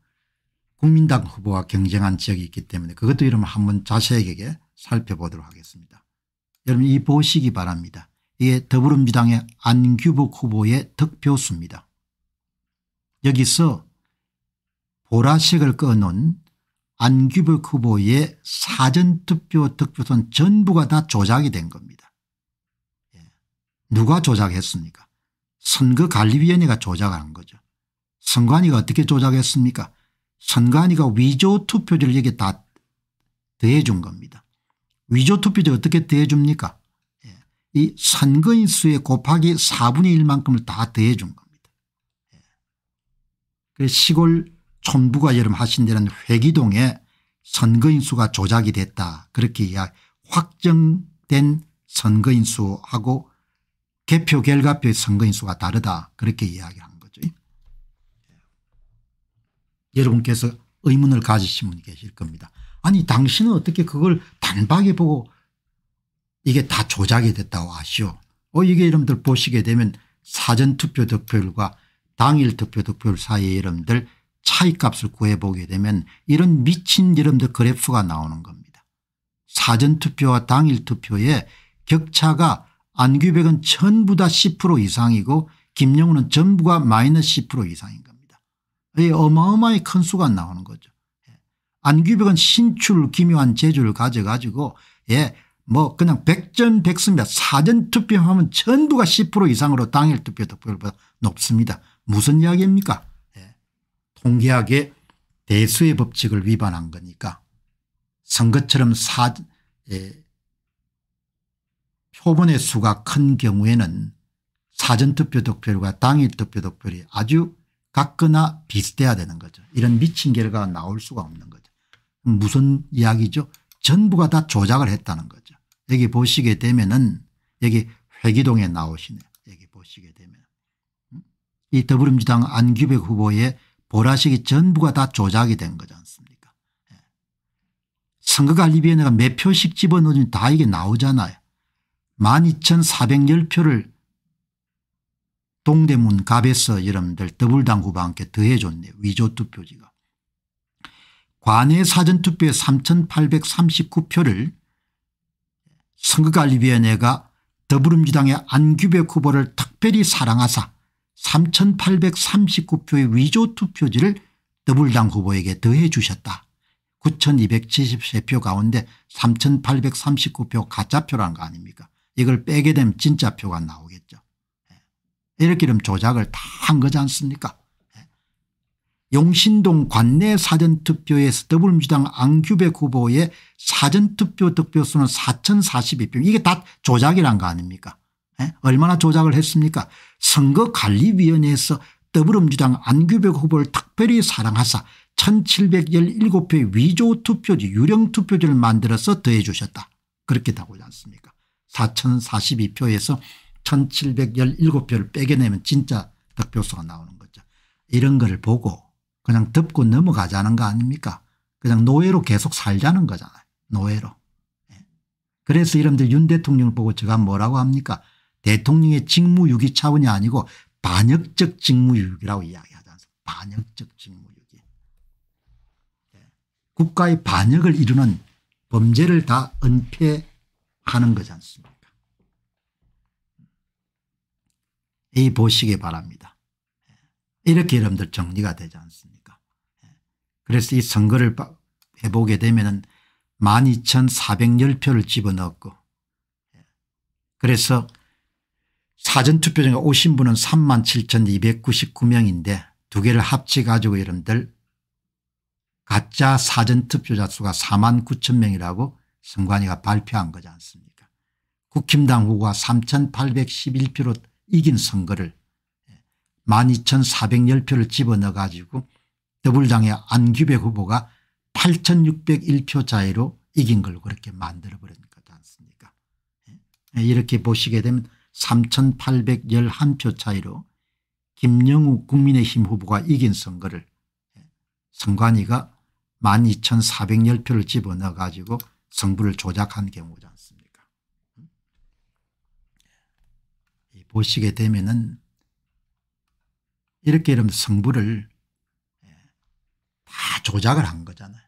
국민당 후보와 경쟁한 지역이 있기 때문에 그것도 여러분 한번 자세하게 살펴보도록 하겠습니다. 여러분 이 보시기 바랍니다. 이게 더불어민주당의 안규복 후보의 득표수입니다. 여기서 보라색을 꺼놓은 안규복 후보의 사전투표 득표선 전부가 다 조작이 된 겁니다. 예. 누가 조작했습니까 선거관리위원회가 조작한 거죠. 선관위가 어떻게 조작했습니까 선관위가 위조 투표지를 여기 다대해준 겁니다. 위조 투표지 어떻게 대해줍니까 예. 이 선거인 수의 곱하기 4분의 1만큼을 다대해준 겁니다. 예. 그 시골 촌부가 여름 하신 데는 회기동에 선거인 수가 조작이 됐다 그렇게 이야 확정된 선거인 수하고 개표 결과표의 선거인수가 다르다 그렇게 이야기한 거죠. 여러분께서 의문을 가지신 분이 계실 겁니다. 아니 당신은 어떻게 그걸 단박에 보고 이게 다 조작이 됐다고 아시오. 어 이게 여러분들 보시게 되면 사전투표 득표율과 당일 득표 득표율 사이의 여러분들 차이값을 구해보게 되면 이런 미친 여러분들 그래프가 나오는 겁니다. 사전투표와 당일투표의 격차가 안규백은 전부 다 10% 이상이고 김영우는 전부가 마이너스 10% 이상인 겁니다. 어마어마히 큰 수가 나오는 거죠. 예. 안규백은 신출 기묘한 재주를 가져가지고 예, 뭐 그냥 백전백승입니다. 사전투표하면 전부가 10% 이상으로 당일 투표 득표율보다 높습니다. 무슨 이야기입니까? 예. 통계학의 대수의 법칙을 위반한 거니까 선거처럼 사, 예, 표본의 수가 큰 경우에는 사전투표 득표율과 당일 투표 득표율이 아주 같거나 비슷해야 되는 거죠. 이런 미친 결과가 나올 수가 없는 거죠. 무슨 이야기죠 전부가 다 조작을 했다는 거죠. 여기 보시게 되면 은 여기 회기동에 나오시네 여기 보시게 되면 음? 이 더불어민주당 안규백 후보의 보라색이 전부가 다 조작이 된 거지 않습니까 예. 선거관리위원회가 몇 표씩 집어넣으면 다 이게 나오잖아요. 12,410표를 동대문 갑에서 여러분들 더불당후보와 함께 더해줬네 위조투표지가. 관외 사전투표에 3,839표를 선거관리위원회가 더불어주당의 안규백 후보를 특별히 사랑하사 3,839표의 위조투표지를 더불당 후보에게 더해 주셨다. 9,273표 가운데 3,839표 가짜표란 거 아닙니까 이걸 빼게 되면 진짜 표가 나오겠죠. 예. 이렇게 되면 조작을 다 한 거지 않습니까? 예. 용신동 관내 사전투표에서 더불어민주당 앙규백 후보의 사전투표 득표수는 4042표 이게 다 조작이란 거 아닙니까 에? 예. 얼마나 조작을 했습니까 선거관리위원회에서 더불어민주당 안규백 후보를 특별히 사랑하사 1717표의 위조투표지 유령투표지를 만들어서 더해 주셨다 그렇게 나오지 않습니까 4,042표에서 1,717표를 빼게내면 진짜 득표수가 나오는 거죠. 이런 걸 보고 그냥 덮고 넘어가자는 거 아닙니까? 그냥 노예로 계속 살자는 거잖아요. 노예로. 예. 그래서 이런들 윤 대통령을 보고 제가 뭐라고 합니까? 대통령의 직무유기 차원이 아니고 반역적 직무유기라고 이야기하지 않습니까? 반역적 직무유기. 예. 국가의 반역을 이루는 범죄를 다 은폐 하는 거지 않습니까 이 보시기 바랍니다. 이렇게 여러분들 정리가 되지 않습니까 그래서 이 선거를 해보게 되면 은 12,410표를 집어넣고 그래서 사전투표장에 오신 분은 37,299명인데 두 개를 합치가지고 여러분들 가짜 사전투표자 수가 4만 9천 명이라고 선관위가 발표한 거지 않습니까 국힘당 후보가 3811표로 이긴 선거를 12410표를 집어넣어 가지고 더불당의 안규백 후보가 8601표 차이로 이긴 걸 그렇게 만들어버린 거지 않습니까 예, 이렇게 보시게 되면 3811표 차이로 김영우 국민의힘 후보가 이긴 선거를 선관위가 예, 12410표를 집어넣어 가지고 정부를 조작한 경우지 않습니까? 보시게 되면은 이렇게 이러면 성부를 예, 다 조작을 한 거잖아요.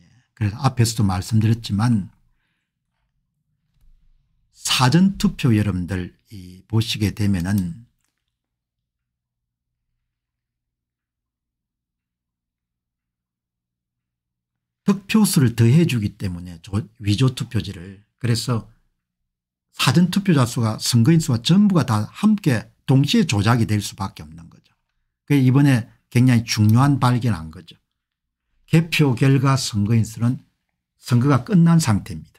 예, 그래서 앞에서도 말씀드렸지만 사전투표 여러분들 보시게 되면은 득표수를 더해 주기 때문에 위조 투표지를 그래서 사전 투표자 수가 선거인 수와 전부가 다 함께 동시에 조작이 될 수밖에 없는 거죠. 그 이번에 굉장히 중요한 발견한 거죠. 개표 결과 선거인 수는 선거가 끝난 상태입니다.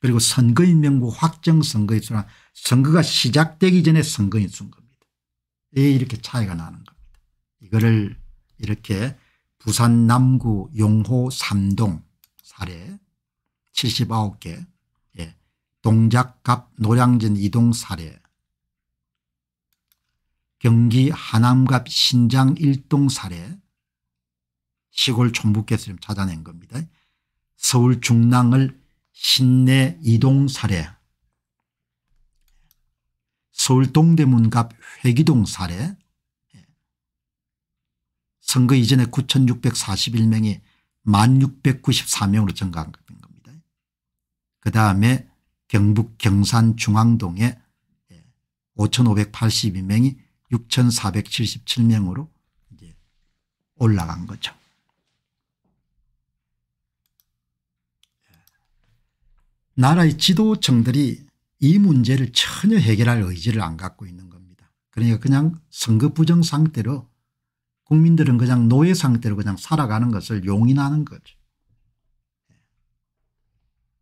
그리고 선거인 명부 확정 선거인 수는 선거가 시작되기 전에 선거인 수인 겁니다. 예, 이렇게 차이가 나는 겁니다. 이거를 이렇게 부산 남구 용호 3동 사례 79개 예. 동작갑 노량진 이동 사례 경기 하남갑 신장 1동 사례 시골 촌북께서 찾아낸 겁니다. 서울 중랑을 신내 이동 사례 서울 동대문갑 회기동 사례 선거 이전에 9641명이 1694명으로 증가한 겁니다. 그 다음에 경북 경산 중앙동에 5582명이 예, 6477명으로 이제 올라간 거죠. 예. 나라의 지도층들이 이 문제를 전혀 해결할 의지를 안 갖고 있는 겁니다. 그러니까 그냥 선거 부정 상태로 국민들은 그냥 노예 상태로 그냥 살아가는 것을 용인하는 거죠.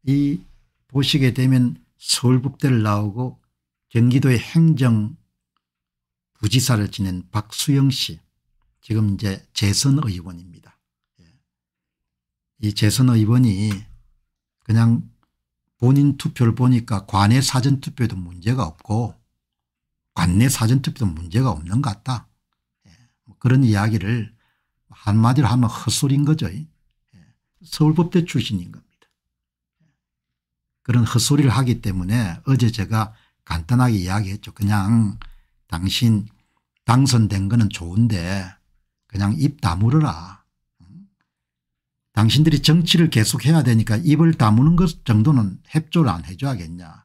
이 보시게 되면 서울법대를 나오고 경기도의 행정부지사를 지낸 박수영 씨 지금 이제 재선의원입니다. 예. 이 재선의원이 그냥 본인 투표를 보니까 관내 사전투표에도 문제가 없고 관내 사전투표도 문제가 없는 것 같다. 그런 이야기를 한마디로 하면 헛소리인 거죠. 예. 서울법대 출신인 겁니다. 그런 헛소리를 하기 때문에 어제 제가 간단하게 이야기했죠. 그냥 당신 당선된 거는 좋은데 그냥 입 다물어라. 당신들이 정치를 계속해야 되니까 입을 다무는 것 정도는 협조를 안 해줘야겠냐.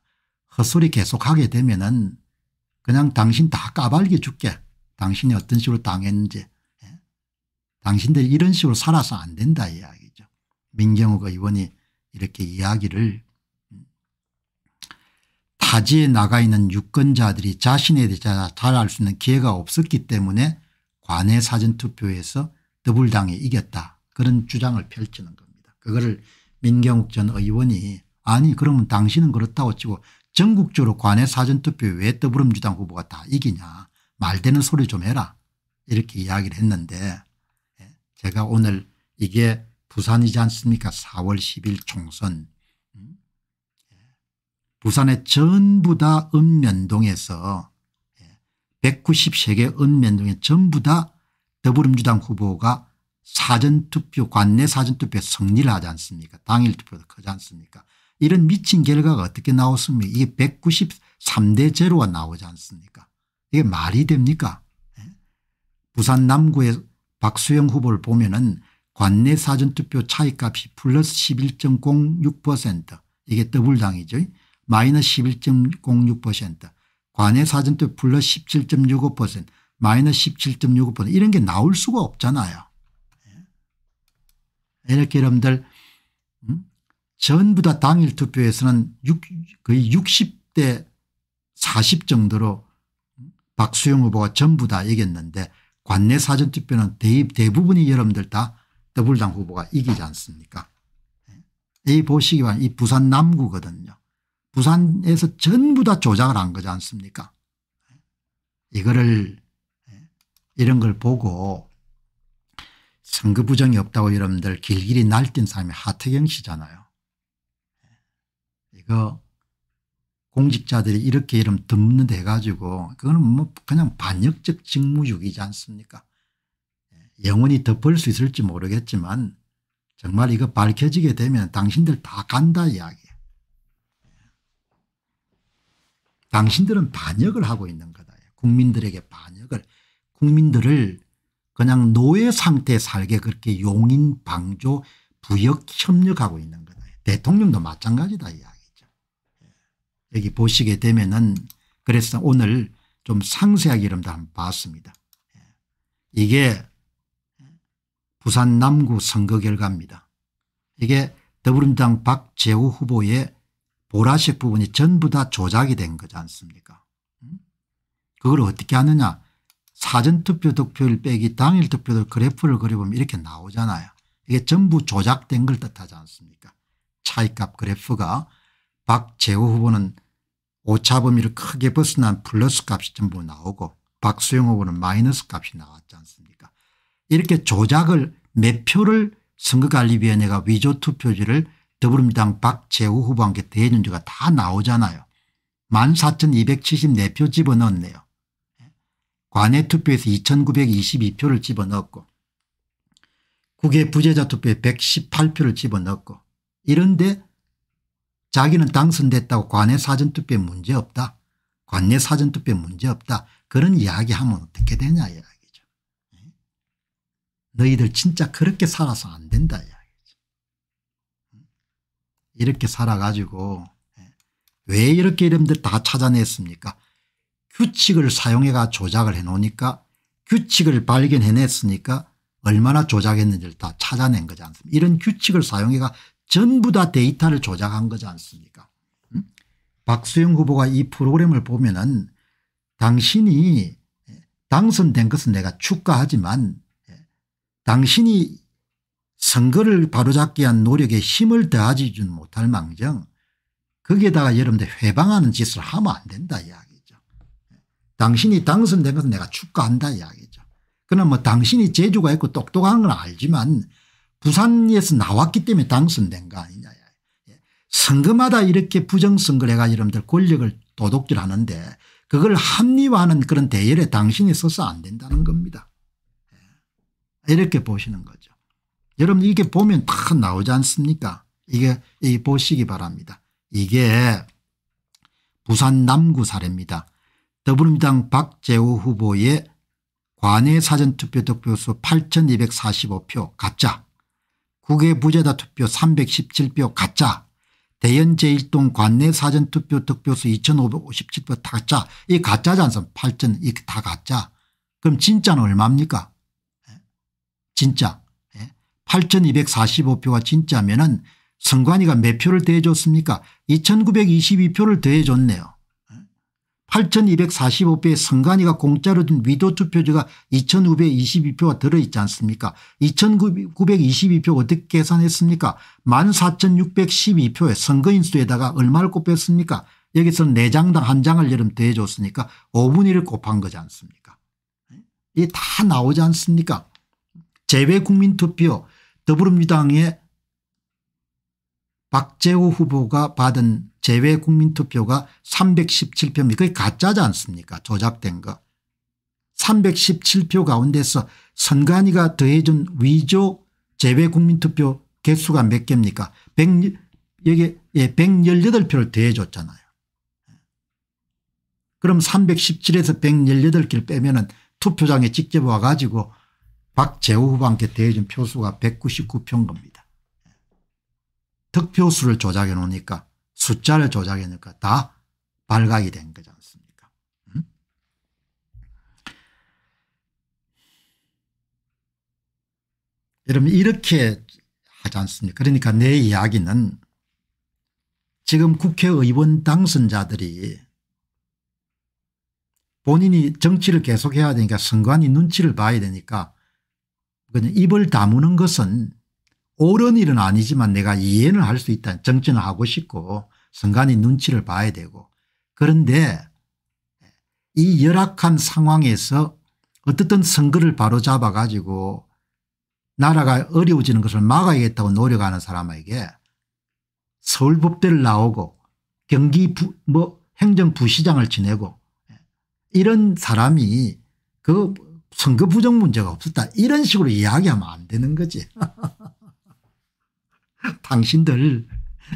헛소리 계속하게 되면 은 그냥 당신 다 까발게 줄게. 당신이 어떤 식으로 당했는지 예? 당신들이 이런 식으로 살아서 안 된다 이야기죠. 민경욱 의원이 이렇게 이야기를 음, 타지에 나가 있는 유권자들이 자신에 대해잘알 수 있는 기회가 없었기 때문에 관내 사전투표에서 더불당이 이겼다 그런 주장을 펼치는 겁니다. 그거를 민경욱 전 의원이 아니 그러면 당신은 그렇다고 치고 전국적으로 관내 사전투표에 왜 더불어민주당 후보가 다 이기냐 말되는 소리 좀 해라 이렇게 이야기를 했는데 예, 제가 오늘 이게 부산이지 않습니까 4월 10일 총선 음? 예. 부산의 전부 다 읍면동에서 193개 예, 읍면동에 전부 다 더불어민주당 후보가 사전투표 관내 사전투표에 승리를 하지 않습니까 당일 투표도 크지 않습니까 이런 미친 결과가 어떻게 나왔습니까 이게 193대 제로가 나오지 않습니까 이게 말이 됩니까? 예? 부산 남구의 박수영 후보를 보면은 관내 사전투표 차이값이 플러스 11.06% 이게 더블당이죠. 마이너스 11.06% 관내 사전투표 플러스 17.65% 마이너스 17.65% 이런 게 나올 수가 없잖아요. 예? 이렇게 여러분들 음? 전부 다 당일 투표에서는 6, 거의 60대 40 정도로 박수영 후보가 전부 다 이겼는데 관내 사전투표는 대부분이 여러분들 다 더불당 후보가 이기지 않습니까 이 보시기 바랍니다. 이 부산 남구거든요. 부산에서 전부 다 조작을 한 거지 않습니까 이거를 이런 걸 보고 선거 부정이 없다고 여러분들 길길이 날뛴 사람이 하태경 씨잖아요. 이거 공직자들이 이렇게 이름 덮는 데가지고 그거는 뭐 그냥 반역적 직무유기지 않습니까 예, 영원히 덮을 수 있을지 모르겠지만 정말 이거 밝혀지게 되면 당신들 다 간다 이야기 당신들은 반역을 하고 있는 거다. 국민들에게 반역을 국민들을 그냥 노예 상태에 살게 그렇게 용인 방조 부역 협력하고 있는 거다. 대통령도 마찬가지다. 이야. 여기 보시게 되면은 그래서 오늘 좀 상세하게 여러분들 한번 봤습니다. 이게 부산 남구 선거 결과입니다. 이게 더불어민주당 박재우 후보의 보라색 부분이 전부 다 조작이 된 거지 않습니까 그걸 어떻게 하느냐 사전투표 득표율 빼기 당일 투표율 그래프를 그려보면 이렇게 나오잖아요. 이게 전부 조작된 걸 뜻하지 않습니까 차이값 그래프가 박재호 후보는 오차범위를 크게 벗어난 플러스 값이 전부 나오고 박수영 후보는 마이너스 값이 나왔지 않습니까 이렇게 조작을 몇 표를 선거관리위원회가 위조투표지를 더불어민주당 박재호 후보한테 대전주가 다 나오잖아요. 14,274표 집어넣었네요. 관외 투표에서 2,922표를 집어넣었고 국외 부재자 투표에 118표를 집어넣었고 이런데 자기는 당선됐다고 관내 사전투표에 문제없다. 관내 사전투표에 문제없다. 그런 이야기하면 어떻게 되냐 이야기죠. 예? 너희들 진짜 그렇게 살아서 안 된다 이야기죠. 예? 이렇게 살아가지고 예? 왜 이렇게 이름들 다 찾아냈습니까 규칙을 사용해가 조작을 해놓으니까 규칙을 발견해냈으니까 얼마나 조작했는지를 다 찾아낸 거지 않습니까 이런 규칙을 사용해가 전부 다 데이터를 조작한 거지 않습니까 박수영 후보가 이 프로그램을 보면 은 당신이 당선된 것은 내가 축하하지만 예, 당신이 선거를 바로잡기 위한 노력에 힘을 더하지 못할 망정 거기에다가 여러분들 회방하는 짓을 하면 안 된다 이야기죠. 예, 당신이 당선된 것은 내가 축하한다 이야기죠. 그러나 뭐 당신이 재주가 있고 똑똑한 건 알지만 부산에서 나왔기 때문에 당선된 거 아니냐. 예. 선거마다 이렇게 부정선거를 해가 여러분들 권력을 도둑질하는데 그걸 합리화하는 그런 대열에 당신이 서서 안 된다는 겁니다. 예. 이렇게 보시는 거죠. 여러분 이게 보면 다 나오지 않습니까 이게, 이게 보시기 바랍니다. 이게 부산 남구 사례입니다. 더불어민당 박재호 후보의 관외 사전투표 득표수 8245표 가짜 국외 부재자 투표 317표 가짜 대연 제1동 관내 사전투표 득표수 2557표 다 가짜 이 가짜지 않습니까 8천 이다 가짜 그럼 진짜는 얼마입니까 예? 진짜 8245표가 예? 진짜면 은 선관위가 몇 표를 더해줬습니까 2922표를 더해줬네요 8245표의 선관위가 공짜로 둔 위도투표지가 2522표가 들어있지 않습니까 2922표 어떻게 계산했습니까 14612표의 선거인수에다가 얼마를 곱했습니까 여기서는 4장당 한장을 여름 더해줬으니까 5분의 1을 곱한 거지 않습니까 이게 다 나오지 않습니까 재외국민투표 더불어민주당의 박재호 후보가 받은 제외 국민투표가 3 1 7표입니 그게 가짜지 않습니까 조작된 거. 317표 가운데서 선관위가 더해준 위조 재외 국민투표 개수가 몇 개입니까 100, 여기 예, 118표를 더해줬잖아요. 그럼 317에서 118개를 빼면 은 투표장에 직접 와가지고 박재호 후보한테 대해준 표수가 199표인 겁니다. 득표수를 조작해 놓으니까 숫자를 조작해 놓으니까 다 발각이 된 거지 않습니까 음? 여러분 이렇게 하지 않습니까 그러니까 내 이야기는 지금 국회의원 당선자들이 본인이 정치를 계속해야 되니까 선관위 눈치를 봐야 되니까 그냥 입을 다무는 것은 옳은 일은 아니지만 내가 이해는 할 수 있다. 정치는 하고 싶고 선관위 눈치를 봐야 되고 그런데 이 열악한 상황에서 어떻든 선거를 바로잡아 가지고 나라가 어려워지는 것을 막아야겠다고 노력하는 사람에게 서울법대를 나오고 경기 부, 뭐 행정부시장을 지내고 예, 이런 사람이 그 선거 부정 문제가 없었다 이런 식으로 이야기하면 안 되는 거지. 당신들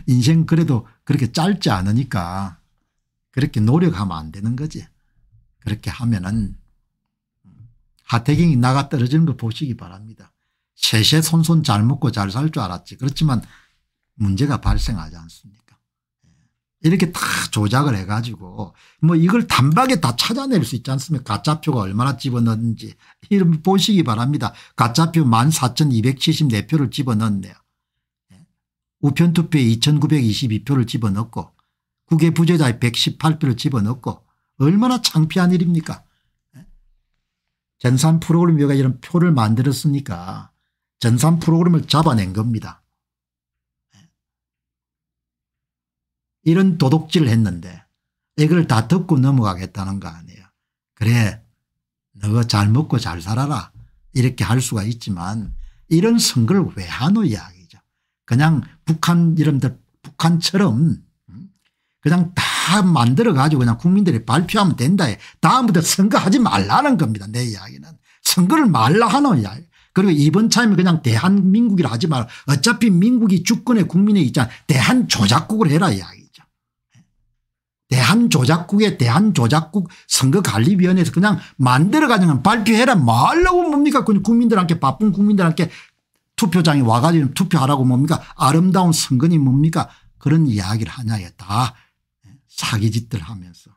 인생 그래도 그렇게 짧지 않으니까 그렇게 노력하면 안 되는 거지. 그렇게 하면은 하태경이 나가 떨어지는 거 보시기 바랍니다. 세세 손손 잘 먹고 잘 살 줄 알았지. 그렇지만 문제가 발생하지 않습니까. 예. 이렇게 다 조작을 해가지고 뭐 이걸 단박에 다 찾아낼 수 있지 않습니까. 가짜표가 얼마나 집어넣는지 이런 보시기 바랍니다. 가짜표 14,274표를 집어넣네요. 우편투표에 2922표를 집어넣고 국외 부재자에 118표를 집어넣고 얼마나 창피한 일입니까 예? 전산 프로그램위가 이런 표를 만들었으니까 전산 프로그램을 잡아낸 겁니다. 예? 이런 도둑질을 했는데 이걸 다 덮고 넘어가겠다는 거 아니에요. 그래 너가 잘 먹고 잘 살아라 이렇게 할 수가 있지만 이런 선거를 왜 하노 이야기. 그냥 북한 이름들 북한처럼 음, 그냥 다 만들어 가지고 그냥 국민들이 발표하면 된다. 에 다음부터 선거하지 말라는 겁니다. 내 이야기는. 선거를 말라 하는 이야기. 그리고 이번 차임에 그냥 대한민국이라 하지 말라. 어차피 민국이 주권에 국민에 있잖아. 대한조작국을 해라 이야기죠. 대한조작국에 대한조작국 선거관리위원회에서 그냥 만들어가지고 발표해라. 말라고 뭡니까? 그 국민들한테 바쁜 국민들한테 투표장에 와가지고 투표하라고 뭡니까 아름다운 선거니 뭡니까 그런 이야기를 하냐에 다 예, 사기짓들 하면서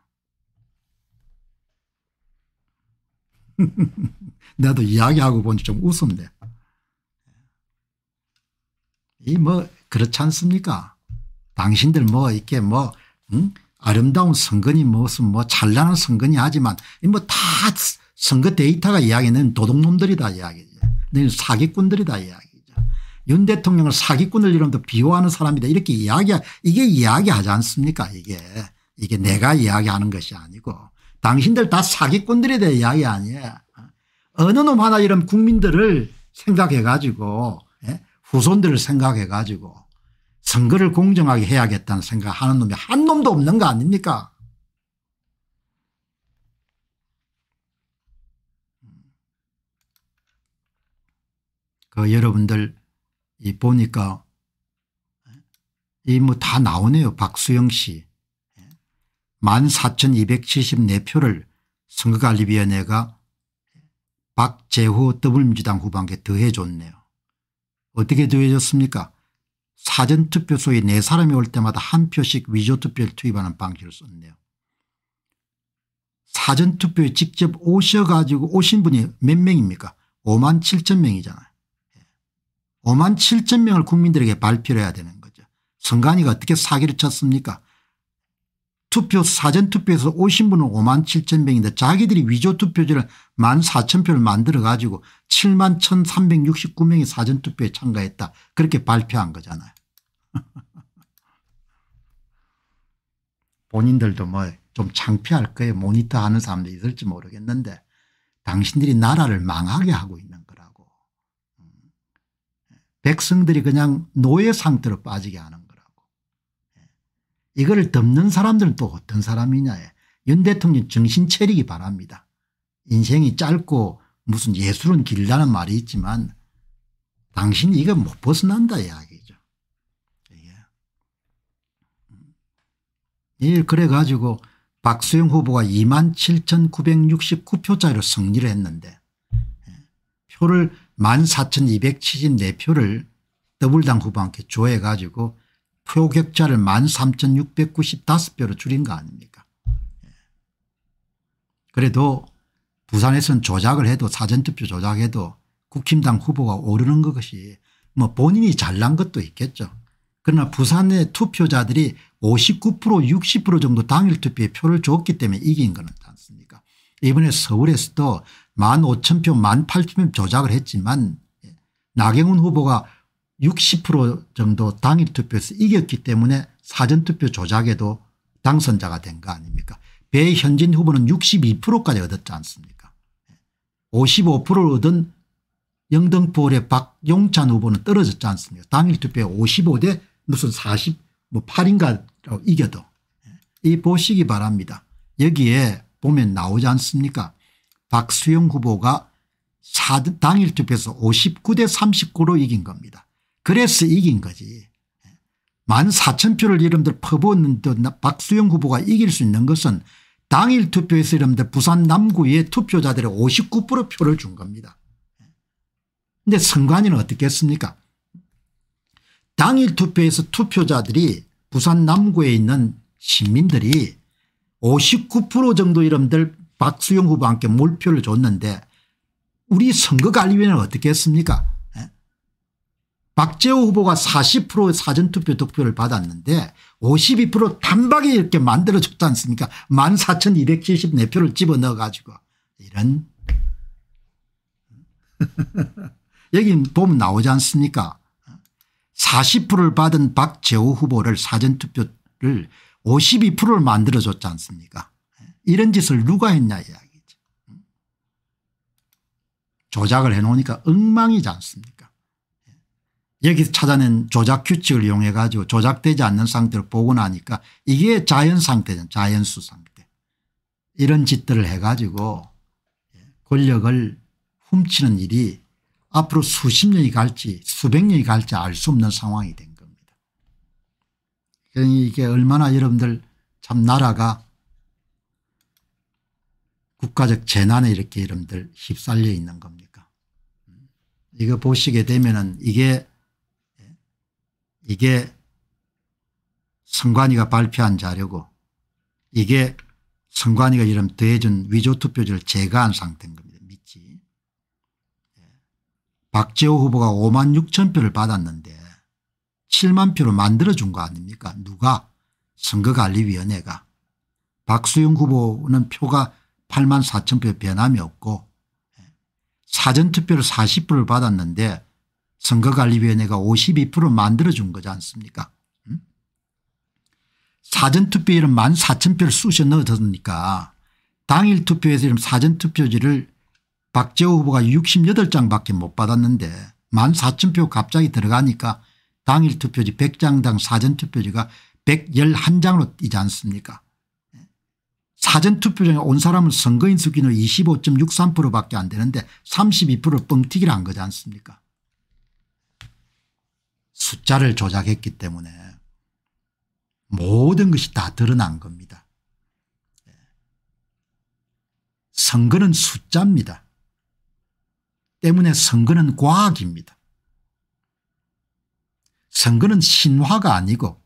나도 이야기하고 보니 좀 웃음네 이뭐 그렇지 않습니까 당신들 뭐 이렇게 뭐 응? 아름다운 선거니 무슨 뭐 찬란한 선거니 하지만 뭐다 선거 데이터가 이야기는 도둑놈들이다 이야기지. 사기꾼들이다 이야기. 윤 대통령을 사기꾼을 이름도 비호하는 사람이다 이렇게 이야기 이게 이야기하지 않습니까 이게 이게 내가 이야기하는 것이 아니고 당신들 다 사기꾼들에 대해 이야기 아니에요. 어느 놈 하나 이런 국민들을 생각해 가지고 예? 후손들을 생각해 가지고 선거를 공정하게 해야겠다는 생각하는 놈이 한 놈도 없는 거 아닙니까 그 여러분들 이 보니까 이뭐 다 나오네요. 박수영 씨. 14,274표를 선거관리위원회가 박재호 더불어민주당 후보에 더해줬네요. 어떻게 더해졌습니까? 사전투표소에 네 사람이 올 때마다 한 표씩 위조투표를 투입하는 방식을 썼네요. 사전투표에 직접 오셔가지고 오신 분이 몇 명입니까? 5만 7천 명이잖아요. 5만 7천 명을 국민들에게 발표를 해야 되는 거죠. 선관위가 어떻게 사기를 쳤습니까 투표 사전투표에서 오신 분은 5만 7천 명인데 자기들이 위조투표지를 1만 4천 표를 만들어 가지고 7만 1369명이 사전투표에 참가했다 그렇게 발표한 거잖아요. 본인들도 뭐 좀 창피할 거예요. 모니터하는 사람들이 있을지 모르겠는데 당신들이 나라를 망하게 하고 있는 거예요. 백성들이 그냥 노예 상태로 빠지게 하는 거라고. 예. 이거 덮는 사람들은 또 어떤 사람이냐에 윤 대통령 정신 차리기 바랍니다. 인생이 짧고 무슨 예술은 길다는 말이 있지만 당신이 이거 못 벗어난다 이야기죠. 예. 그래가지고 박수영 후보가 27,969표짜리로 승리를 했는데 예. 표를 14,274표를 더블당 후보한테 조해 가지고 표 격차를 13,695표로 줄인 거 아닙니까 예. 그래도 부산에서는 조작을 해도 사전투표 조작해도 국힘당 후보가 오르는 것이 뭐 본인이 잘난 것도 있겠죠. 그러나 부산의 투표자들이 59% 60% 정도 당일 투표에 표를 줬기 때문에 이긴 거는 않습니까 이번에 서울에서도 만 5천 표만 8천 표 조작을 했지만 나경원 후보가 60% 정도 당일 투표에서 이겼기 때문에 사전투표 조작에도 당선자가 된 거 아닙니까 배현진 후보는 62%까지 얻었지 않습니까 55%를 얻은 영등포의 박용찬 후보는 떨어졌지 않습니까 당일 투표에 55대 무슨 48인가 뭐 이겨도 이 보시기 바랍니다 여기에 보면 나오지 않습니까 박수영 후보가 당일 투표에서 59대 39로 이긴 겁니다. 그래서 이긴 거지. 1 4 0표를 여러분들 퍼부었는데 박수영 후보가 이길 수 있는 것은 당일 투표에서 여러분들 부산 남구의 투표자들의 59% 표를 준 겁니다. 근데 선관위는 어떻게 습니까 당일 투표에서 투표자들이 부산 남구에 있는 시민들이 59% 정도 여러분들 박수용후보한테께 몰표를 줬는데 우리 선거관리위원회는 어떻게 했습니까 예? 박재호 후보가 40% 사전투표 득표를 받았는데 52% 단박에 이렇게 만들어줬지 않습니까 14,274표를 집어넣어 가지고 이런 여기 보면 나오지 않습니까 40%를 받은 박재호 후보를 사전투표를 52%를 만들어줬지 않습니까 이런 짓을 누가 했냐 이야기죠. 조작을 해놓으니까 엉망이지 않습니까 여기 찾아낸 조작 규칙을 이용해 가지고 조작되지 않는 상태를 보고 나니까 이게 자연 상태죠 자연수 상태. 이런 짓들을 해 가지고 예, 권력을 훔치는 일이 앞으로 수십 년이 갈지 수백 년이 갈지 알 수 없는 상황이 된 겁니다. 그러니까 이게 얼마나 여러분들 참 나라가 국가적 재난에 이렇게 이름들 휩쌀려 있는 겁니까? 이거 보시게 되면은 이게 예, 이게 선관위가 발표한 자료고 이게 선관위가 이름 더해준 위조투표지를 제거한 상태인 겁니다. 믿지. 예. 박재호 후보가 5만 6천 표를 받았는데 7만 표로 만들어준 거 아닙니까? 누가? 선거관리위원회가. 박수영 후보는 표가 8만 4천 표 변함이 없고 사전투표를 40%를 받았는데 선거관리위원회가 52% 만들어준 거지 않습니까 사전투표율은 1만 4천 표를 쑤셔 넣어뒀으니까 당일 투표에서 사전투표지를 박재호 후보가 68장밖에 못 받았는데 1만 4천 표 갑자기 들어가니까 당일 투표지 100장당 사전투표지가 111장으로 뛰지 않습니까 사전투표장에 온 사람은 선거인 수기준25.63% 밖에 안 되는데 32%를 뻥튀기를 한 거지 않습니까 숫자를 조작했기 때문에 모든 것이 다 드러난 겁니다. 예. 선거는 숫자입니다. 때문에 선거는 과학입니다. 선거는 신화가 아니고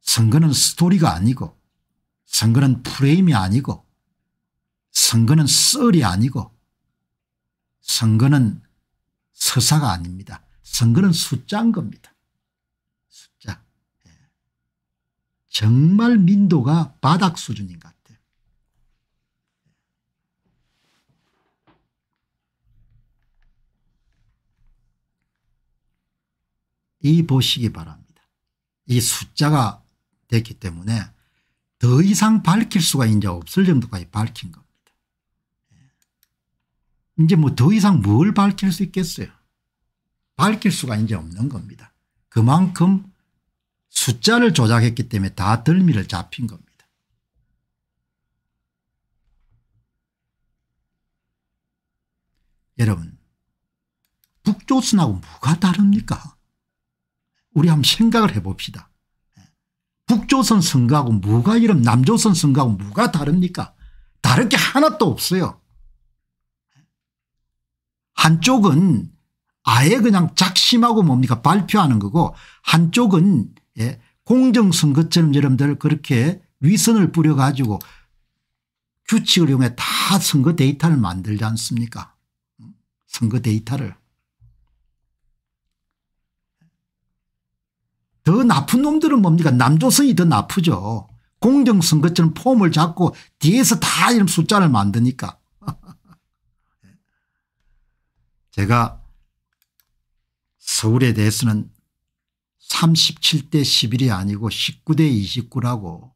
선거는 스토리가 아니고 선거는 프레임이 아니고 선거는 썰이 아니고 선거는 서사가 아닙니다. 선거는 숫자인 겁니다. 숫자. 예. 정말 민도가 바닥 수준인 것 같아요. 예. 이 보시기 바랍니다. 이 숫자가 됐기 때문에 더 이상 밝힐 수가 이제 없을 정도까지 밝힌 겁니다. 예. 이제 뭐 더 이상 뭘 밝힐 수 있겠어요. 밝힐 수가 이제 없는 겁니다. 그만큼 숫자를 조작했기 때문에 다 덜미를 잡힌 겁니다. 여러분 북조선하고 뭐가 다릅니까 우리 한번 생각을 해봅시다. 북조선 선거하고 뭐가 이런 남조선 선거하고 뭐가 다릅니까 다를 게 하나도 없어요. 한쪽은 아예 그냥 작심하고 뭡니까 발표하는 거고 한쪽은 예 공정선거처럼 여러분들 그렇게 위선을 뿌려가지고 규칙을 이용해 다 선거 데이터를 만들지 않습니까 선거 데이터를 더 나쁜 놈들은 뭡니까 남조선이 더 나쁘죠. 공정선거처럼 폼을 잡고 뒤에서 다 이런 숫자를 만드니까. 제가 서울에 대해서는 37대 11이 아니고 19대 29라고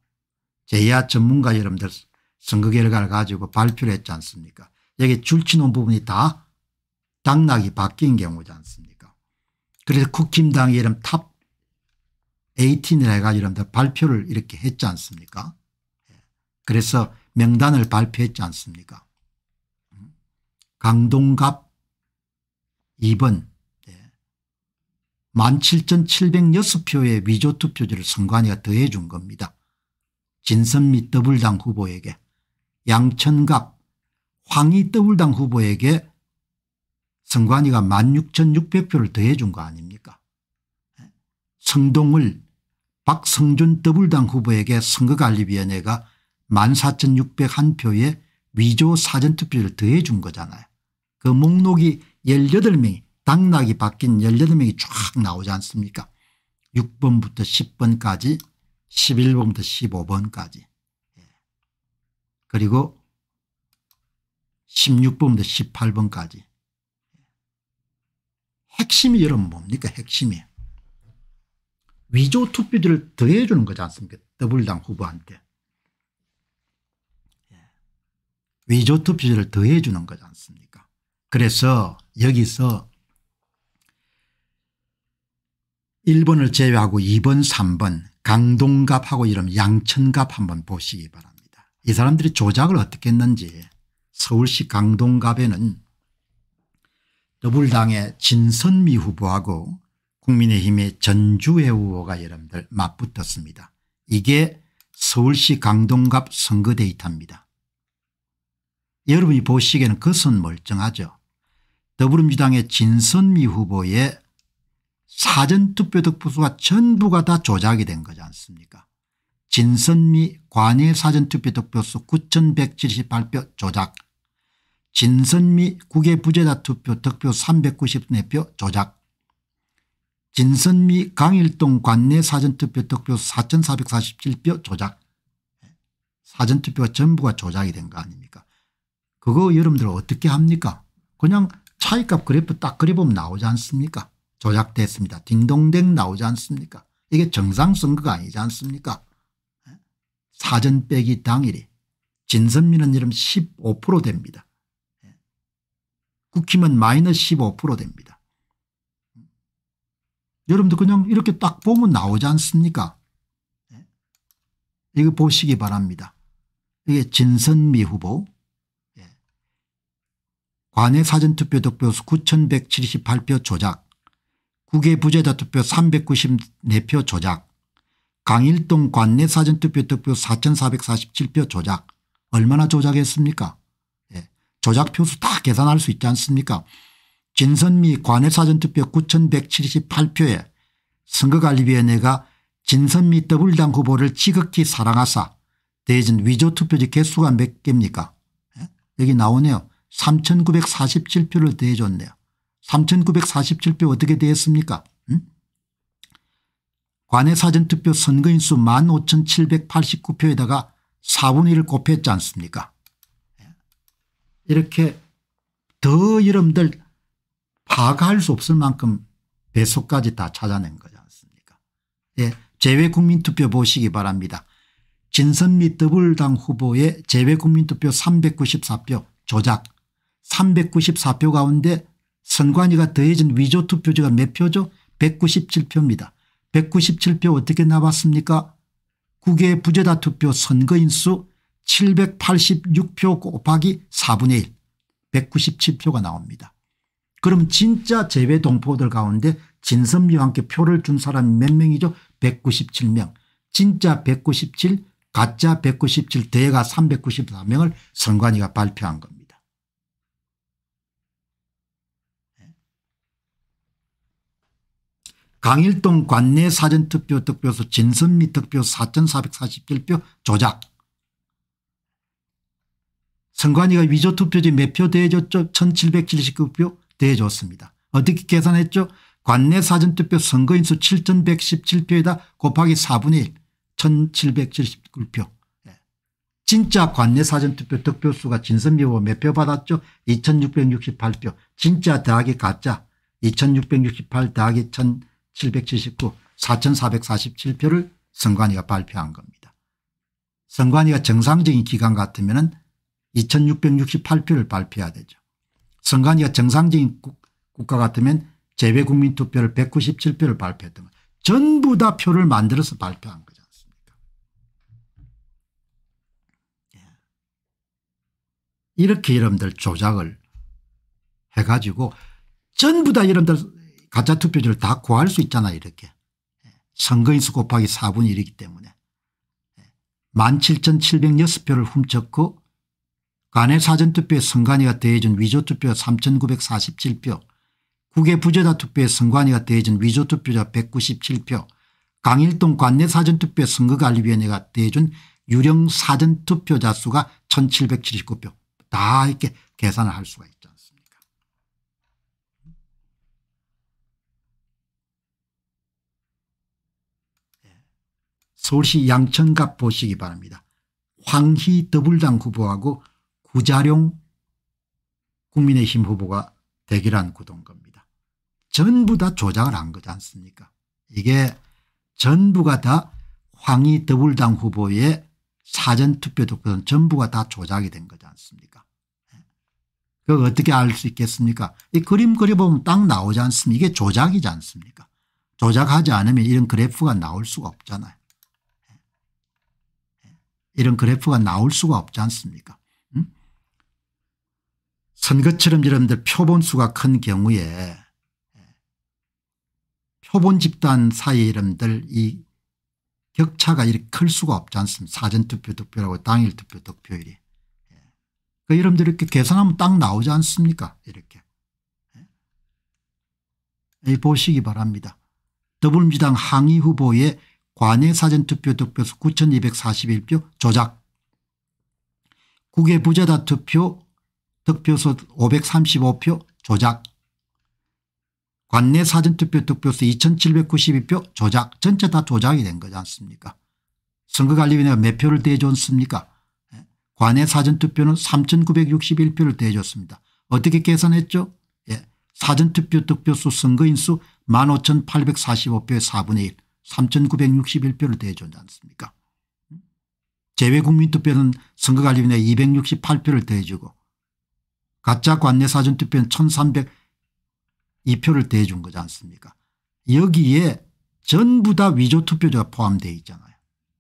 제야 전문가 여러분들 선거 결과를 가지고 발표를 했지 않습니까 여기 줄치는 부분이 다 당락이 바뀐 경우지 않습니까 그래서 국힘당 이름 탑 18이나 해가지고 이러면 발표를 이렇게 했지 않습니까 예. 그래서 명단을 발표했지 않습니까 음. 강동갑 2번 17,706표의 예. 위조투표지를 선관위가 더해 준 겁니다. 진선미 더블당 후보에게 양천갑 황희 더블당 후보에게 선관위가 16,600표를 더해 준거 아닙니까 예. 성동을 박성준 더블당 후보에게 선거관리위원회가 14,601표의 위조 사전투표를 더해 준 거잖아요. 그 목록이 18명이 당락이 바뀐 18명이 쫙 나오지 않습니까 6번부터 10번까지 11번부터 15번까지 예. 그리고 16번부터 18번까지 예. 핵심이 여러분 뭡니까 핵심이 에요 위조 투표들을 더해 주는 거지 않습니까 더블당 후보한테. 예. 위조 투표를 더해 주는 거지 않습니까 그래서 여기서 1번을 제외하고 2번 3번 강동갑하고 이름 양천갑 한번 보시기 바랍니다. 이 사람들이 조작을 어떻게 했는지 서울시 강동갑에는 더불당의 진선미 후보하고 국민의힘의 전주회 의가 여러분들 맞붙었습니다. 이게 서울시 강동갑 선거 데이터입니다. 여러분이 보시기에는 그것은 멀쩡하죠. 더불어민주당의 진선미 후보의 사전투표 득표수가 전부가 다 조작이 된 거지 않습니까 진선미 관외 사전투표 득표수 9178표 조작 진선미 국외 부재자 투표 득표 390표 조작 진선미 강일동 관내 사전투표 득표 4447표 조작. 사전투표가 전부가 조작이 된 거 아닙니까 그거 여러분들 어떻게 합니까 그냥 차이값 그래프 딱 그려보면 나오지 않습니까 조작됐습니다. 딩동댕 나오지 않습니까 이게 정상선거가 아니지 않습니까 사전 빼기 당일이 진선미는 이름 15% 됩니다. 국힘은 마이너스 15% 됩니다. 여러분들 그냥 이렇게 딱 보면 나오지 않습니까? 네. 이거 보시기 바랍니다. 이게 진선미 후보 예. 관외 사전투표 득표수 9178표 조작 국외 부재자 투표 394표 조작 강일동 관내 사전투표 득표 4447표 조작 얼마나 조작했습니까 예. 조작 표수 다 계산할 수 있지 않습니까 진선미 관외사전투표 9178표에 선거관리위원회가 진선미 더블당 후보를 지극히 사랑하사 대전 위조투표지 개수가 몇 개입니까 예? 여기 나오네요. 3947표를 대해줬네요. 3947표 어떻게 대했습니까 음? 관외사전투표 선거인수 15,789표에다가 4분의 1을 곱했지 않습니까 예? 이렇게 더 여러분들 파악할 수 없을 만큼 배속까지 다 찾아낸 거지 않습니까 예, 재외국민투표 보시기 바랍니다. 진선미 더블당 후보의 재외국민투표 394표 조작 394표 가운데 선관위가 더해진 위조투표지가 몇 표죠 197표입니다. 197표 어떻게 나왔습니까 국외 부재다 투표 선거인수 786표 곱하기 4분의 1 197표가 나옵니다. 그럼 진짜 재외 동포들 가운데 진선미와함께 표를 준 사람이 몇 명이죠? 197명. 진짜 197, 가짜 197, 대가 394명을 선관위가 발표한 겁니다. 강일동 관내 사전투표 득표수 진선미 득표 4447표 조작. 선관위가 위조투표지 몇 표 대해줬죠? 1779표. 대줬습니다. 어떻게 계산했죠? 관내 사전투표 선거인수 7117표에다 곱하기 4분의 1 1779표. 진짜 관내 사전투표 득표수가 진선미 보몇 표 받았죠? 2668표. 진짜 더하기 가짜 2668 더하기 1779 4447표를 선관위가 발표한 겁니다. 선관위가 정상적인 기간 같으면 2668표를 발표해야 되죠. 선관위가 정상적인 국가 같으면 재외국민 투표를 197표를 발표했던 거 전부 다 표를 만들어서 발표한 거지 않습니까 예. 이렇게 여러분들 조작을 해가지고 전부 다 여러분들 가짜 투표지를 다 구할 수 있잖아 이렇게 예. 선거인수 곱하기 4분 1이기 때문에 17,706표를 예. 훔쳤고 간의 사전투표에 선관위가 대해준 위조투표 3947표 국외 부재자 투표에 선관위가 대해준 위조투표자 197표 강일동 관내 사전투표 선거관리위원회가 대해준 유령 사전투표자 수가 1779표 다 이렇게 계산을 할 수가 있지 않습니까 예. 서울시 양천갑 보시기 바랍니다. 황희 더불당 후보하고 구자룡 국민의힘 후보가 대결한 구도인 겁니다. 전부 다 조작을 한 거지 않습니까 이게 전부가 다 황희 더불당 후보의 사전투표 득 전부가 다 조작이 된 거지 않습니까 예. 그걸 어떻게 알 수 있겠습니까 이 그림 그려보면 딱 나오지 않습니까 이게 조작이지 않습니까 조작하지 않으면 이런 그래프가 나올 수가 없잖아요 예. 예. 이런 그래프가 나올 수가 없지 않습니까 선거처럼 여러분들 표본수가 큰 경우에 표본 집단 사이에 여러분들 이 격차가 이렇게 클 수가 없지 않습니까 사전투표 득표라고 당일 투표 득표율이. 예. 그 여러분들 이렇게 계산하면 딱 나오지 않습니까 이렇게. 예. 이 보시기 바랍니다. 더불어민주당 항의 후보의 관외 사전투표 득표수 9241표 조작 국외 부자다 투표 득표수 535표 조작 관내 사전투표 득표수 2792표 조작 전체 다 조작이 된 거지 않습니까 선거관리위원회가 몇 표를 대줬습니까 예? 관내 사전투표는 3961표를 대줬습니다 어떻게 계산했죠 예. 사전투표 득표수 선거인수 15,845표의 4분의 1 3,961표를 대줬지 않습니까 재외국민투표는 음? 선거관리위원회 268표를 대주고 가짜 관내사전 투표는 1302표를 대준 거지 않습니까 여기에 전부 다 위조 투표자가 포함되어 있잖아요.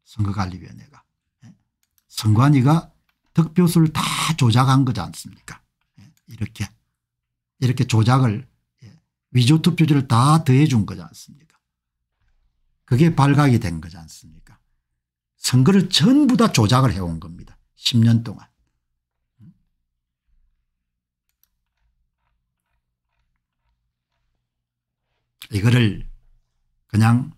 선거관리위원회가. 예? 선관위가 득표수를 다 조작한 거지 않습니까 예? 이렇게 이렇게 조작을 예, 위조 투표지를 다 더해 준 거지 않습니까 그게 발각이 된 거지 않습니까 선거를 전부 다 조작을 해온 겁니다 10년 동안 이거를 그냥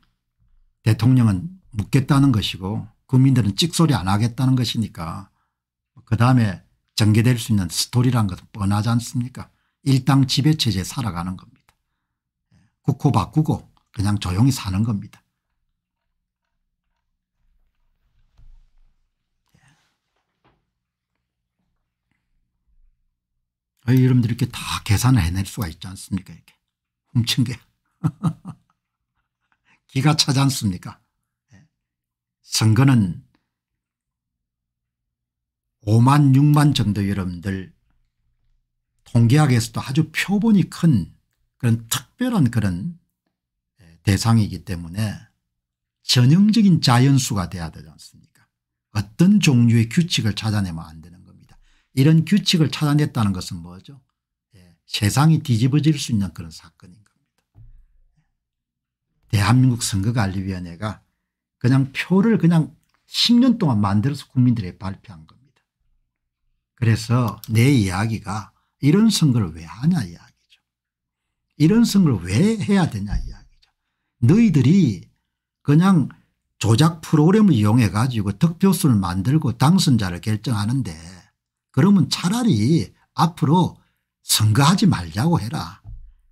대통령은 묻겠다는 것이고 국민들은 찍소리 안 하겠다는 것이니까 그다음에 전개될 수 있는 스토리란 것은 뻔하지 않습니까 일당 지배체제 살아가는 겁니다. 국호 바꾸고 그냥 조용히 사는 겁니다. 여러분들 이렇게 다 계산을 해낼 수가 있지 않습니까 이렇게 훔친 게. 기가 차지 않습니까 예. 선거는 5만 6만 정도 여러분들 통계학에서도 아주 표본이 큰 그런 특별한 그런 예, 대상이기 때문에 전형적인 자연수가 돼야 되지 않습니까 어떤 종류의 규칙을 찾아내면 안 되는 겁니다. 이런 규칙을 찾아냈다는 것은 뭐죠 예, 세상이 뒤집어질 수 있는 그런 사건입니다. 대한민국 선거관리위원회가 그냥 표를 그냥 10년 동안 만들어서 국민들에게 발표한 겁니다. 그래서 내 이야기가 이런 선거를 왜 하냐 이야기죠. 이런 선거를 왜 해야 되냐 이야기죠. 너희들이 그냥 조작 프로그램을 이용해 가지고 득표수를 만들고 당선자를 결정하는데 그러면 차라리 앞으로 선거하지 말자고 해라.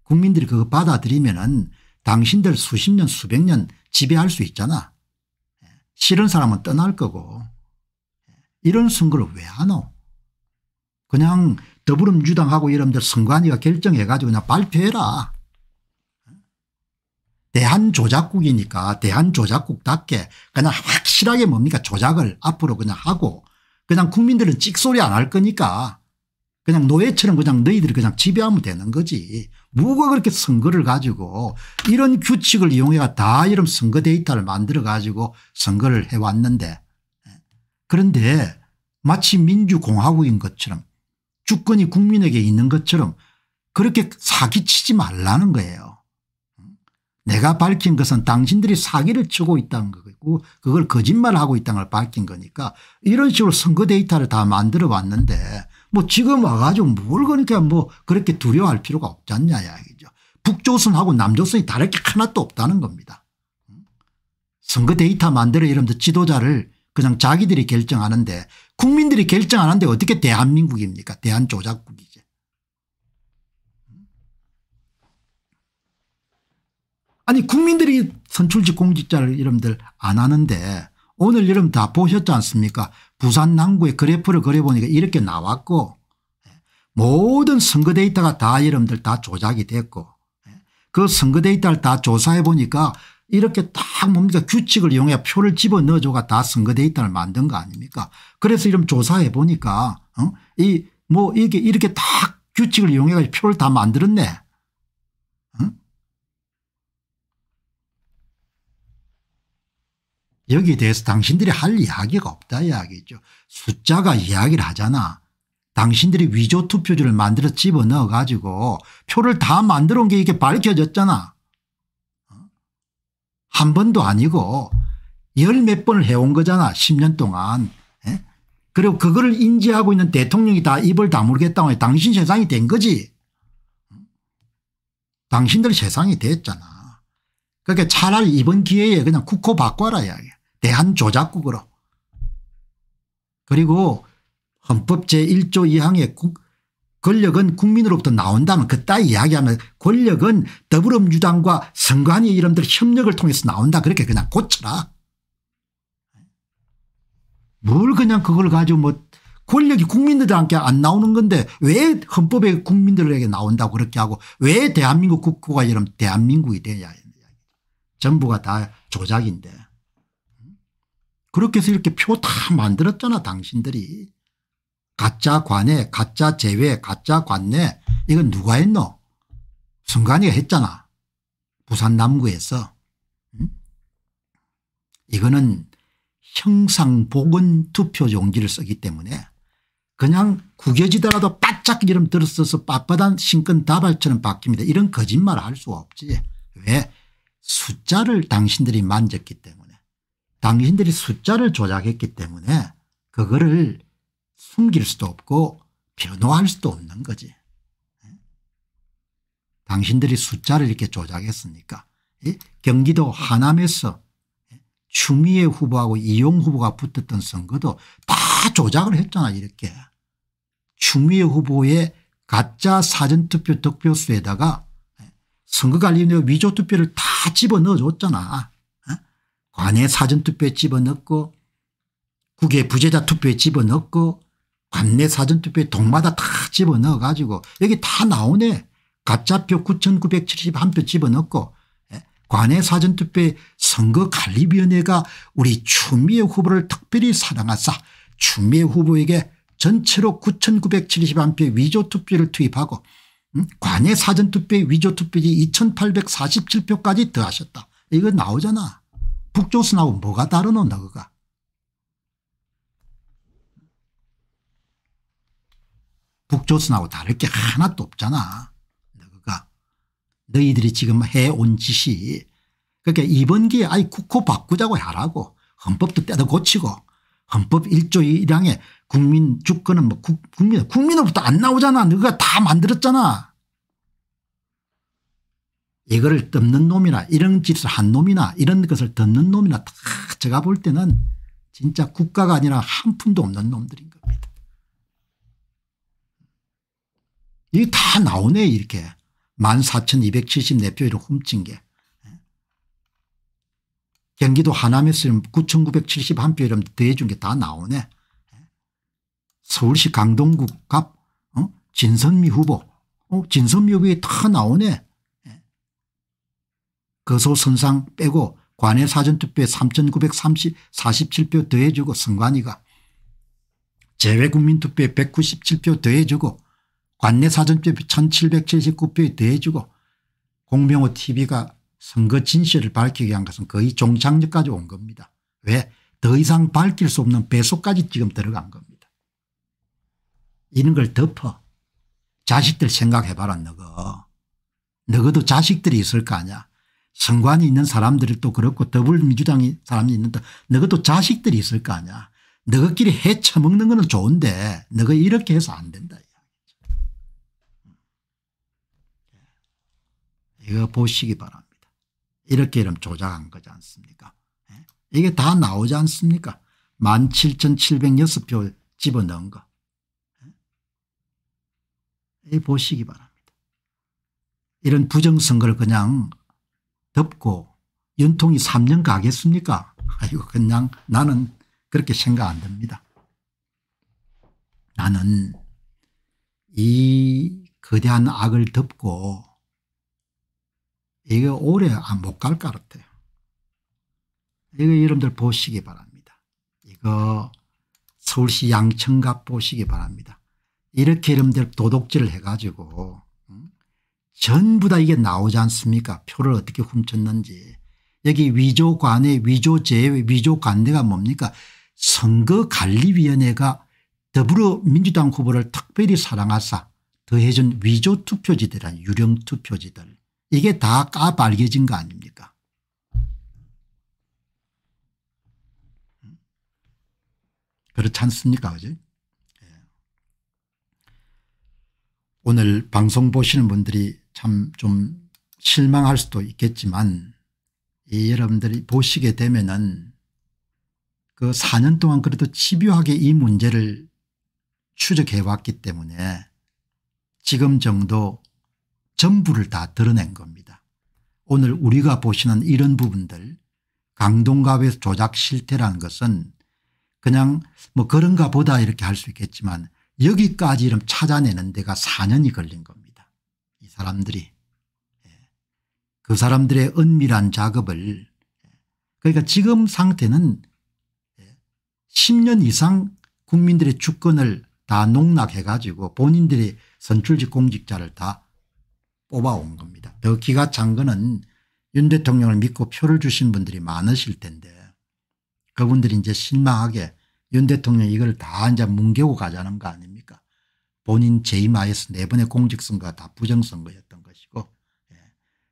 국민들이 그거 받아들이면 은 당신들 수십 년 수백 년 지배할 수 있잖아. 싫은 사람은 떠날 거고 이런 선거를 왜 하노? 그냥 더불어민주당하고 여러분들 선관위가 결정해가지고 그냥 발표해라. 대한조작국이니까 대한조작국답게 그냥 확실하게 뭡니까 조작을 앞으로 그냥 하고 그냥 국민들은 찍소리 안 할 거니까 그냥 노예처럼 그냥 너희들이 그냥 지배하면 되는 거지. 뭐가 그렇게 선거를 가지고 이런 규칙을 이용해가 다 이런 선거 데이터를 만들어 가지고 선거를 해왔는데 예. 그런데 마치 민주공화국인 것처럼 주권이 국민에게 있는 것처럼 그렇게 사기치지 말라는 거예요. 내가 밝힌 것은 당신들이 사기를 치고 있다는 거고 그걸 거짓말하고 있다는 걸 밝힌 거니까 이런 식으로 선거 데이터를 다 만들어 왔는데 뭐 지금 와가지고 뭘 그러니까 뭐 그렇게 두려워할 필요가 없지 않냐 이야기죠. 북조선하고 남조선이 다를 게 하나도 없다는 겁니다. 선거 데이터 만들어 이러면서 지도자를 그냥 자기들이 결정하는데 국민들이 결정하는데 어떻게 대한민국입니까 대한조작국이죠. 아니 국민들이 선출직 공직자를 여러분들 안 하는데 오늘 여러분 다 보셨지 않습니까 부산 남구의 그래프를 그려보니까 이렇게 나왔고 모든 선거 데이터가 다 여러분들 다 조작이 됐고 그 선거 데이터를 다 조사해 보니까 이렇게 딱 뭡니까 규칙을 이용해 표를 집어넣어줘가 다 선거 데이터를 만든 거 아닙니까 그래서 이런 조사해 보니까 어? 이 뭐 이게 렇 이렇게 딱 규칙을 이용해 가지고 표를 다 만들었네 여기에 대해서 당신들이 할 이야기가 없다 이야기죠. 숫자가 이야기를 하잖아. 당신들이 위조 투표지를 만들어 집어넣어 가지고 표를 다 만들어 온 게 이렇게 밝혀졌잖아. 어? 한 번도 아니고 열 몇 번을 해온 거잖아 10년 동안. 에? 예? 그리고 그거를 인지하고 있는 대통령이 다 입을 다물겠다고 당신 세상이 된 거지. 어? 당신들 세상이 됐잖아. 그러니까 차라리 이번 기회에 그냥 국호 바꿔라 이야기 대한조작국으로. 그리고 헌법 제1조 2항에 권력은 국민으로부터 나온다면 그따위 이야기하면 권력은 더불어민주당과 선관위 이름들 협력을 통해서 나온다 그렇게 그냥 고쳐라. 뭘 그냥 그걸 가지고 뭐 권력이 국민들한테 안 나오는 건데 왜 헌법에 국민들에게 나온다고 그렇게 하고 왜 대한민국 국호가 이런 대한민국이 되냐. 전부가 다 조작인데 그렇게 해서 이렇게 표 다 만들었잖아 당신들이. 가짜 관에 가짜 재외 가짜 관내 이건 누가 했노 순간이가 했잖아 부산 남구에서 응? 이거는 형상복원투표용지를 쓰기 때문에 그냥 구겨지더라도 바짝 이름 들었어서 빳빳한 신근 다발처럼 바뀝니다. 이런 거짓말 할 수가 없지. 왜 숫자를 당신들이 만졌기 때문에 당신들이 숫자를 조작했기 때문에 그거를 숨길 수도 없고 변호할 수도 없는 거지. 예? 당신들이 숫자를 이렇게 조작했으니까 예? 경기도 하남에서 예? 추미애 후보하고 이용 후보가 붙었던 선거도 다 조작을 했잖아 이렇게. 추미애 후보의 가짜 사전투표 득표수에다가 선거관리위원회 위조 투표를 다 집어넣어 줬잖아. 어? 관외 사전 투표에 집어넣고 국외 부재자 투표에 집어넣고 관내 사전 투표에 동마다 다 집어넣어 가지고 여기 다 나오네. 가짜표 9971표 집어넣고 예? 관외 사전 투표에 선거관리위원회가 우리 추미애 후보를 특별히 사랑하사 추미애 후보에게 전체로 9971표 위조 투표를 투입하고 관외 사전투표에 위조투표지 2847표까지 더하셨다. 이거 나오잖아. 북조선하고 뭐가 다르노나 그가. 북조선하고 다를 게 하나도 없잖아. 너가 너희들이 지금 해온 짓이 그러니까 이번 기회에 아예 국호 바꾸자고 하라고 헌법도 때도 고치고 헌법 1조 1항에 국민 주권은 뭐 국, 국민, 국민으로부터 안 나오잖아. 너가 다 만들었잖아. 이거를 덮는 놈이나 이런 짓을 한 놈이나 이런 것을 덮는 놈이나 다 제가 볼 때는 진짜 국가가 아니라 한 푼도 없는 놈들인 겁니다. 이게 다 나오네 이렇게. 14,274표를 훔친 게. 경기도 하남에서 9971표 이러면 대중게다 나오네. 서울시 강동구갑 어? 진선미 후보 어? 진선미 후보에 다 나오네. 예. 거소선상 빼고 관외 사전투표에 3947표 더해주고 선관위가 재외국민투표에 197표 더해주고 관내 사전투표 1779표에 더해주고 공병호 tv가 선거 진실을 밝히기 위한 것은 거의 종착역까지 온 겁니다. 왜? 더 이상 밝힐 수 없는 배속까지 지금 들어간 겁니다. 이런 걸 덮어. 자식들 생각해봐라 너거. 너거도 자식들이 있을 거 아니야. 선관이 있는 사람들이 그렇고 더불민주당 사람이 있는데 너거도 자식들이 있을 거 아니야. 너거끼리 해쳐먹는 거 좋은데 너거 이렇게 해서 안 된다. 이거 보시기 바랍니다. 이렇게 이름 조작한 거지 않습니까 예? 이게 다 나오지 않습니까 17,706표 집어넣은 거. 예? 보시기 바랍니다. 이런 부정선거를 그냥 덮고 연통이 3년 가겠습니까 아이고 그냥 나는 그렇게 생각 안 됩니다. 나는 이 거대한 악을 덮고 이게 오래 안 못갈것 같아요. 이거 여러분들 보시기 바랍니다. 이거 서울시 양천갑 보시기 바랍니다. 이렇게 여러분들 도둑질을 해가지고 전부 다 이게 나오지 않습니까 표를 어떻게 훔쳤는지 여기 위조관의 위조제외 위조관대가 뭡니까 선거관리위원회가 더불어민주당 후보를 특별히 사랑하사 더해준 위조투표지대 유령투표지들 이게 다 까발겨진 거 아닙니까 그렇지 않습니까 그죠 예. 오늘 방송 보시는 분들이 참 좀 실망할 수도 있겠지만 이 여러분들이 보시게 되면은 그 4년 동안 그래도 집요하게 이 문제를 추적해 왔기 때문에 지금 정도 전부를 다 드러낸 겁니다. 오늘 우리가 보시는 이런 부분들 강동갑의 조작 실태라는 것은 그냥 뭐 그런가 보다 이렇게 할 수 있겠지만 여기까지 이름 찾아내는 데가 4년이 걸린 겁니다. 이 사람들이 예. 그 사람들의 은밀한 작업을 예. 그러니까 지금 상태는 10년 예. 이상 국민들의 주권을 다 농락해 가지고 본인들이 선출직 공직자를 다 뽑아온 겁니다. 더 기가 찬 거는 윤 대통령을 믿고 표를 주신 분들이 많으실 텐데 그분들이 이제 실망하게 윤 대통령이 걸다 이제 뭉개고 가자는 거 아닙니까 본인 재임하에서 네 번의 공직선거가 다 부정선거였던 것이고 예.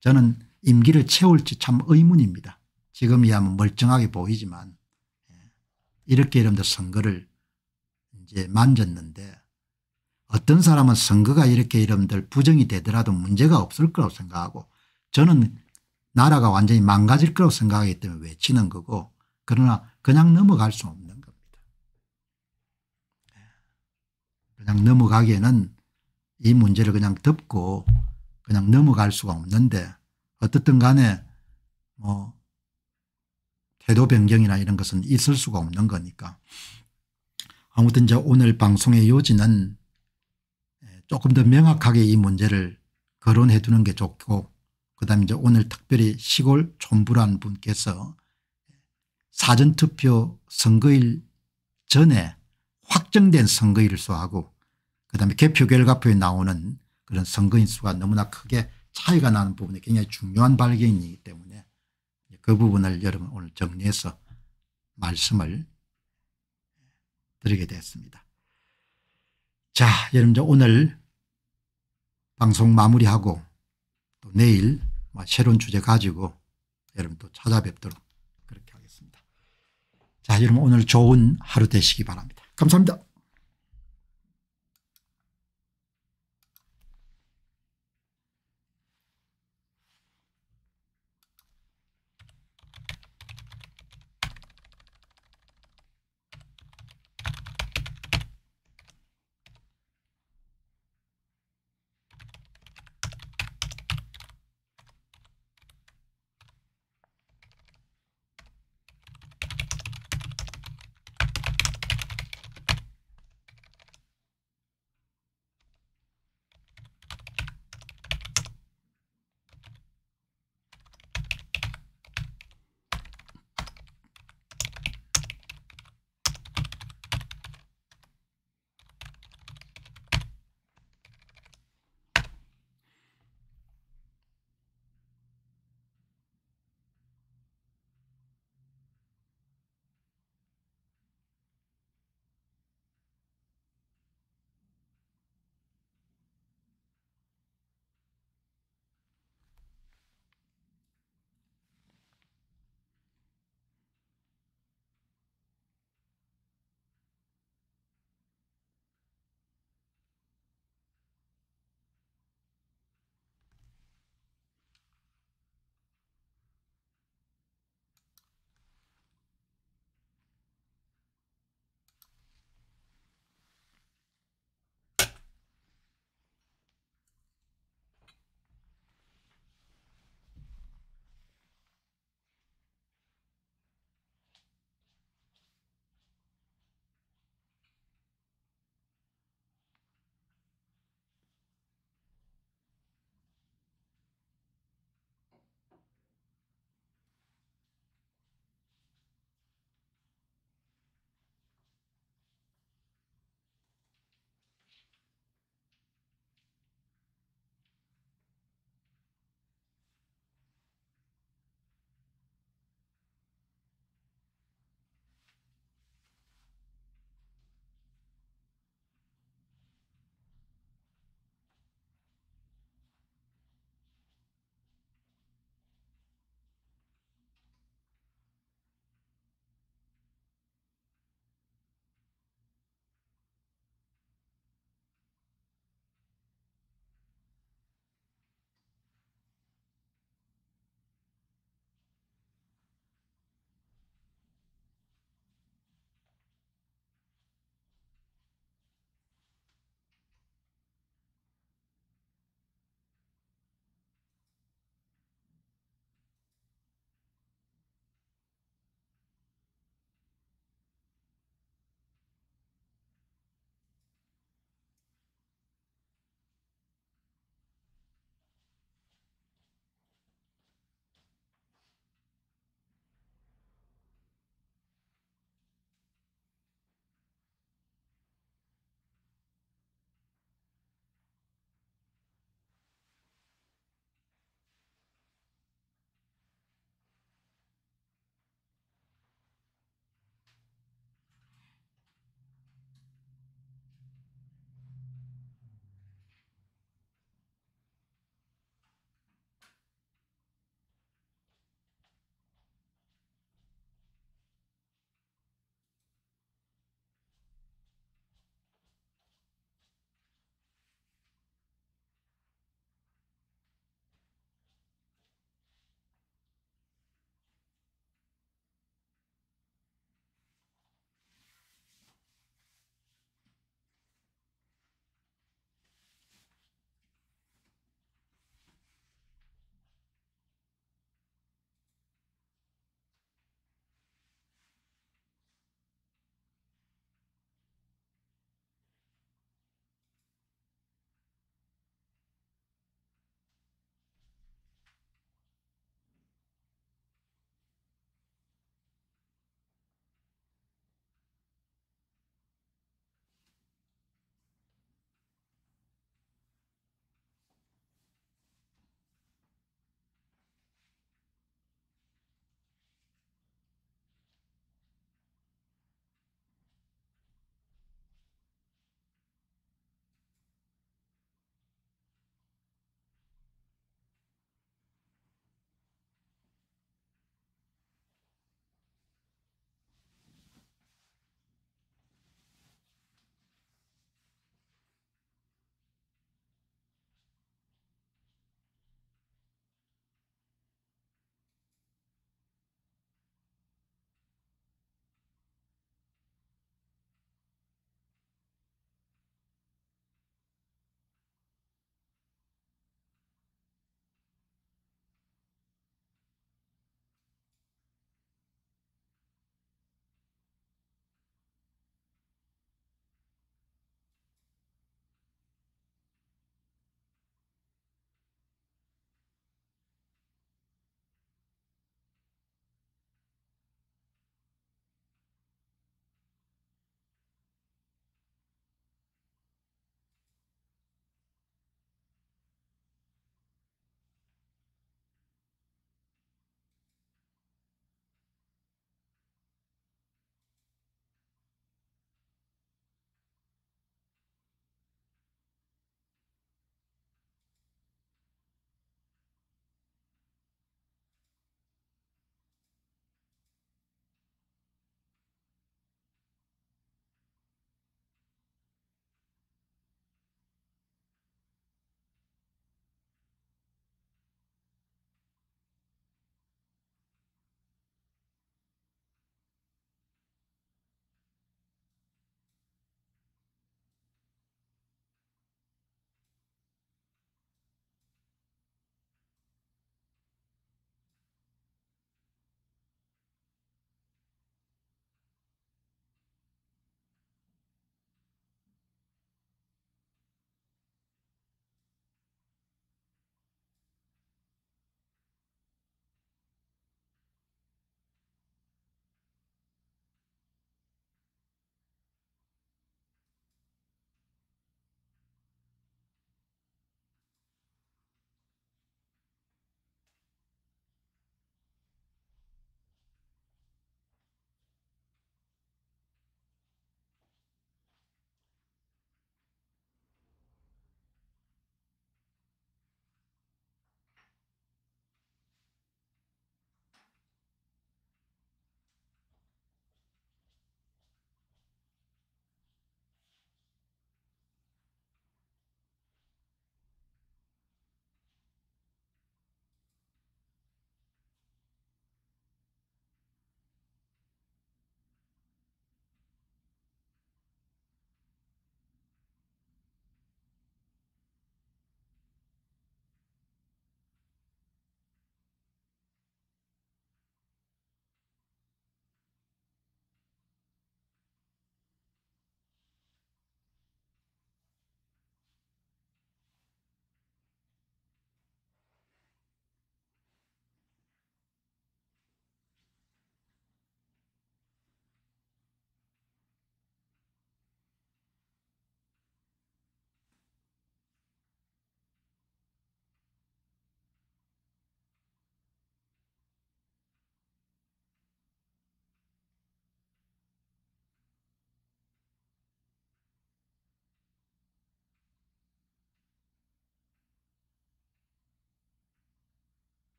저는 임기를 채울지 참 의문입니다. 지금이야 멀쩡하게 보이지만 예. 이렇게 이름도 선거를 이제 만졌는데 어떤 사람은 선거가 이렇게 이름들 부정이 되더라도 문제가 없을 거라고 생각하고 저는 나라가 완전히 망가질 거라고 생각하기 때문에 외치는 거고 그러나 그냥 넘어갈 수 없는 겁니다. 그냥 넘어가기에는 이 문제를 그냥 덮고 그냥 넘어갈 수가 없는데 어떻든 간에 뭐 태도 변경이나 이런 것은 있을 수가 없는 거니까 아무튼 이제 오늘 방송의 요지는 조금 더 명확하게 이 문제를 거론해 두는 게 좋고 그다음에 이제 오늘 특별히 시골 촌부란 분께서 사전투표 선거일 전에 확정된 선거일 을 수하고 그다음에 개표 결과표에 나오는 그런 선거인 수가 너무나 크게 차이가 나는 부분이 굉장히 중요한 발견이기 때문에 그 부분을 여러분 오늘 정리해서 말씀을 드리게 됐습니다. 자 여러분들 오늘 방송 마무리하고 또 내일 뭐 새로운 주제 가지고 여러분 또 찾아뵙도록 그렇게 하겠습니다. 자 여러분 오늘 좋은 하루 되시기 바랍니다. 감사합니다.